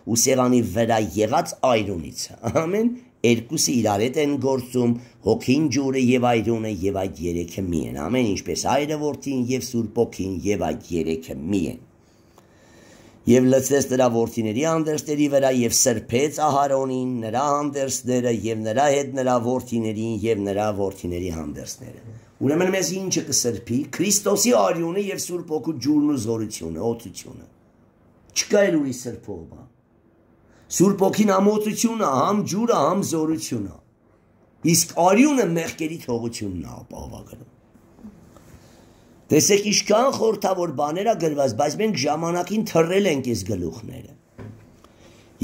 ու սեղանի վրա եղած այրունից։ Ամեն երկուսը իրար հետ են գործում, հոգին ջուրը եւ այրունը եւ այդ երեքը մի են։ Ամեն ինչպես այրը որդին եւ Սուրբ Օքին եւ այդ երեքը մի են։ Եվ լցրեց նրա որդիների անդերստերի վրա եւ սրբեց Ահարոնին նրա անդերստերը եւ նրա հետ նրա որդիներին եւ նրա որդիների անդերստները։ Ուրեմն մեզ ինչը կսրբի Քրիստոսի արյունը եւ Սուրբ Օքու ջուրն ու զորությունը, օծությունը։ Չկա էլ ուրիշ սրբող բան։ Սուրբ ոգին ամոծությունն է, համ ջուրը, համ զորությունն է։ Իսկ արյունը մեղքերի թողությունն է ապահովակնում։ Տեսեք ինչքան խորթավոր բաներ է գրված, բայց մենք ժամանակին թռել ենք այս գլուխները։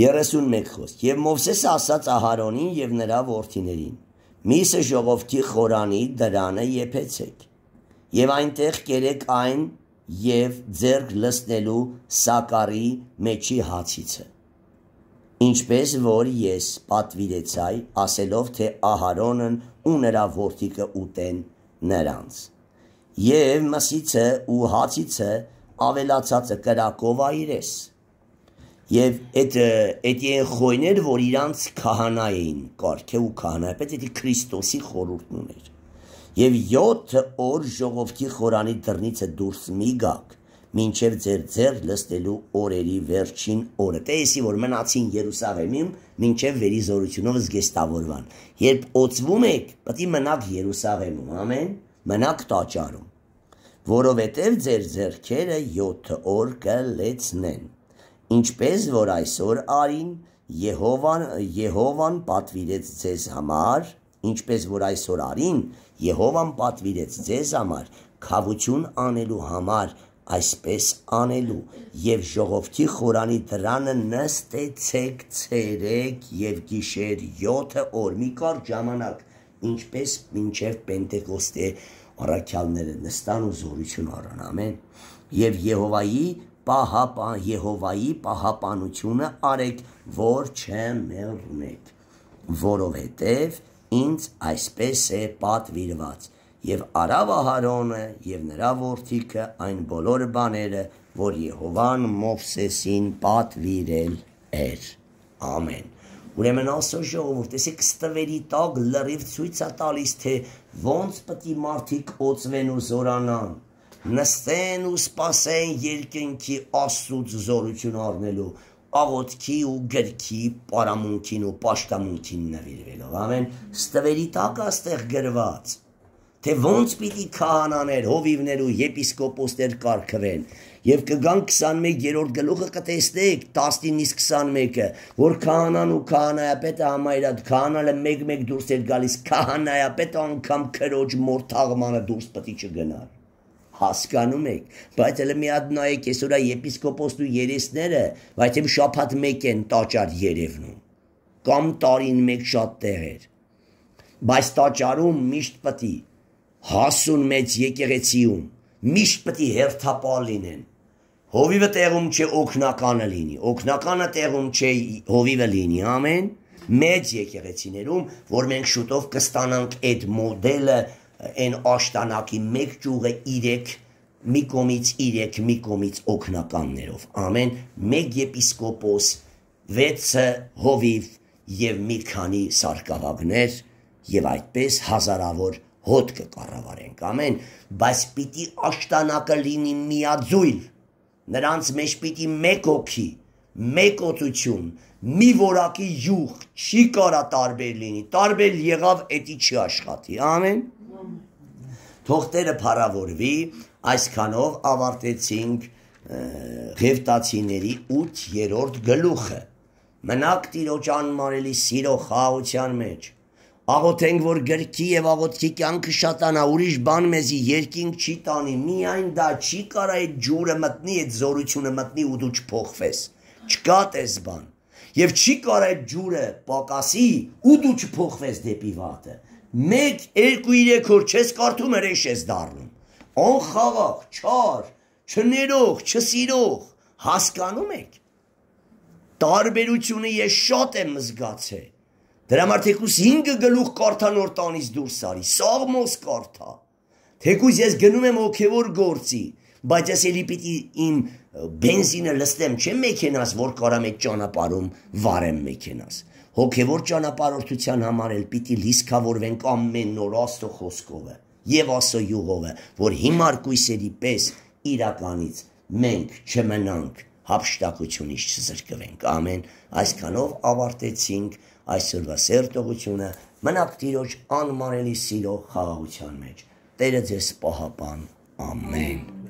31 խոսք։ Եվ Մովսեսը ասաց Ահարոնին եւ նրա որդիներին. Միսը ժողովրդի խորանի դրանը եփեցեք։ Եվ այնտեղ կերեք այն եւ ձերք լցնելու սակարի մեջի հացիցը։ Ինչպես որ ես պատվիրեցայ, ասելով, թե Ահարոնն ու նրա որդիկը ուտեն նրանց։ Եվ մսիցը ու հացիցը ավելացածը կրակով այրես։ Եվ այդ այդ խոյներ, որ իրանց քահանա էին, կարքե ու քահանա, բայց դա Քրիստոսի խորհուրդն ուներ։ Եվ 7 օր ժողովրդի խորանի դռնիցը դուրս մի գաք մինչև ձեր ձեր լստելու օրերի վերջին օրը։ Տեսի որ մնացին Երուսաղեմում մինչև վերիզորությունով զգեստավորվան։ Երբ օծվում եք, պետք է մնաք Երուսաղեմում, ամեն, մնաք տաճարում, որովհետև ձեր ձեռքերը 7 օր կլեցնեն։ Ինչպես որ այսօր արին Եհովան Եհովան պատվիրեց ձեզ համար, ինչպես որ այսօր արին Եհովան պատվիրեց ձեզ համար, խավություն անելու համար այսպես անելու եւ ժողովրդի խորանի դրանը նստեցեք ցերեկ եւ գիշեր 7 օր մի կար ժամանակ ինչպես մինչև Պենտեկոստե առաքյալները նստան ու զորություն առան ամեն եւ Եհովայի պահապան Եհովայի պահապանությունը արեք որ չմեռնեք որովհետեւ ինձ այսպես է պատվիրված եւ արավ Ահարոնը եւ նրա որդիքը այն բոլոր բաները, որ Եհովան Մովսեսին պատվիրել էր։ Ամեն։ Ուրեմն ասո ժողովուրդ, տեսեք ստվերի տակ լրիվ ցույց է տալիս, թե ոնց պետք է մարդիկ օծվեն ու զորանան, նստեն ու սпасեն երկնքի աստուծ զորություն առնելու, աղոթքի ու գրքի պարամունքին ու պաշտամունքին նվիրվելով։ Ամեն ստվերի տակ աստեղ գրված թե ոնց պիտի քահանաներ, հովիվներ ու եպիսկոպոսներ կարգվեն։ Եվ կգան 21-րդ գլուխը կտեսնեք 19-ից 21-ը, որ քահանան ու քահանայապետը համայրად քահանալը մեկ-մեկ դուրս էր գալիս, քահանայապետը անգամ քրոջ մոր թաղմանը դուրս պետք է չգնար։ Հասկանում եք, բայց հələ մի հատ նայեք այսօրա եպիսկոպոսն ու երեսները, բայց իմ շափատ մեկ են տաճար Երևանում։ Կամ տարին մեկ շատ տեղեր։ Բայց տաճարում միշտ պետք է հասուն մեծ եկեղեցիում միշտ պետք է հերթապալ լինեն։ Հովիվը տեղում չէ օկնականը լինի, օկնականը տեղում չէ հովիվը լինի, ամեն մեծ եկեղեցիներում, որ մենք շուտով կստանանք այդ մոդելը, այն աշտանակի մեկ ճյուղը 3 մի կոմից 3 մի կոմից օկնականներով։ Ամեն մեկ եպիսկոպոս, 6 հովիվ եւ մի քանի սարկավագներ եւ այդպես հազարավոր հոտ կկառավարենք ամեն, բայց պիտի աշտանակը լինի միաձույլ։ Նրանց մեջ պիտի մեկ օքի, մեկ օծություն, մի որակի յուղ չի կարա տարբեր լինի։ Տարբեր եղավ, էտի չի աշխատի։ Ամեն։ Թողտերը փառավորվի, այսքանով ավարտեցինք Ղևտացիների 8-րդ գլուխը։ Մնաք Տիրոջ անմարելի սիրո խաղության մեջ։ Աղոթենք, որ գրքի եւ աղոթքի կյանքը շատանա, ուրիշ բան մեզի երկինք չի տանի, միայն դա չի կարա այդ ջուրը մտնի, այդ զորությունը մտնի ու դու չփոխվես։ Չկա տես բան։ Եվ չի կարա այդ ջուրը պակասի ու դու չփոխվես դեպի վատը։ 1 2 3 օր չես կարդում, հրեշ ես դառնում։ Անխաղաղ, չար, չներող, չսիրող, հասկանում եք։ Տարբերությունը ես շատ եմ զգացել դրամար թեկուս 5 գլուխ կարթանոր տանից դուրս արի, սաղմոս կարթա։ Թեկուս ես գնում եմ հոգևոր գործի, բայց ես էլի պիտի իմ բենզինը լստեմ, չէ մեքենաս, որ կարամ այդ ճանապարհում վարեմ մեքենաս։ Հոգևոր ճանապարհորդության համար էլ պիտի լիսկավորվենք ամեն նոր աստո խոսքովը եւ աստո յուղովը, որ հիմարկույսերի պես իրականից մենք չմնանք հապշտակությունից չզրկվենք։ Ամեն այսքանով ավարտեցինք այսօրվա սերտողությունը մնաք Տիրոջ անմարելի սիրո խաղաղության մեջ։ Տերը ձեզ պահապան։ Ամեն։ Ա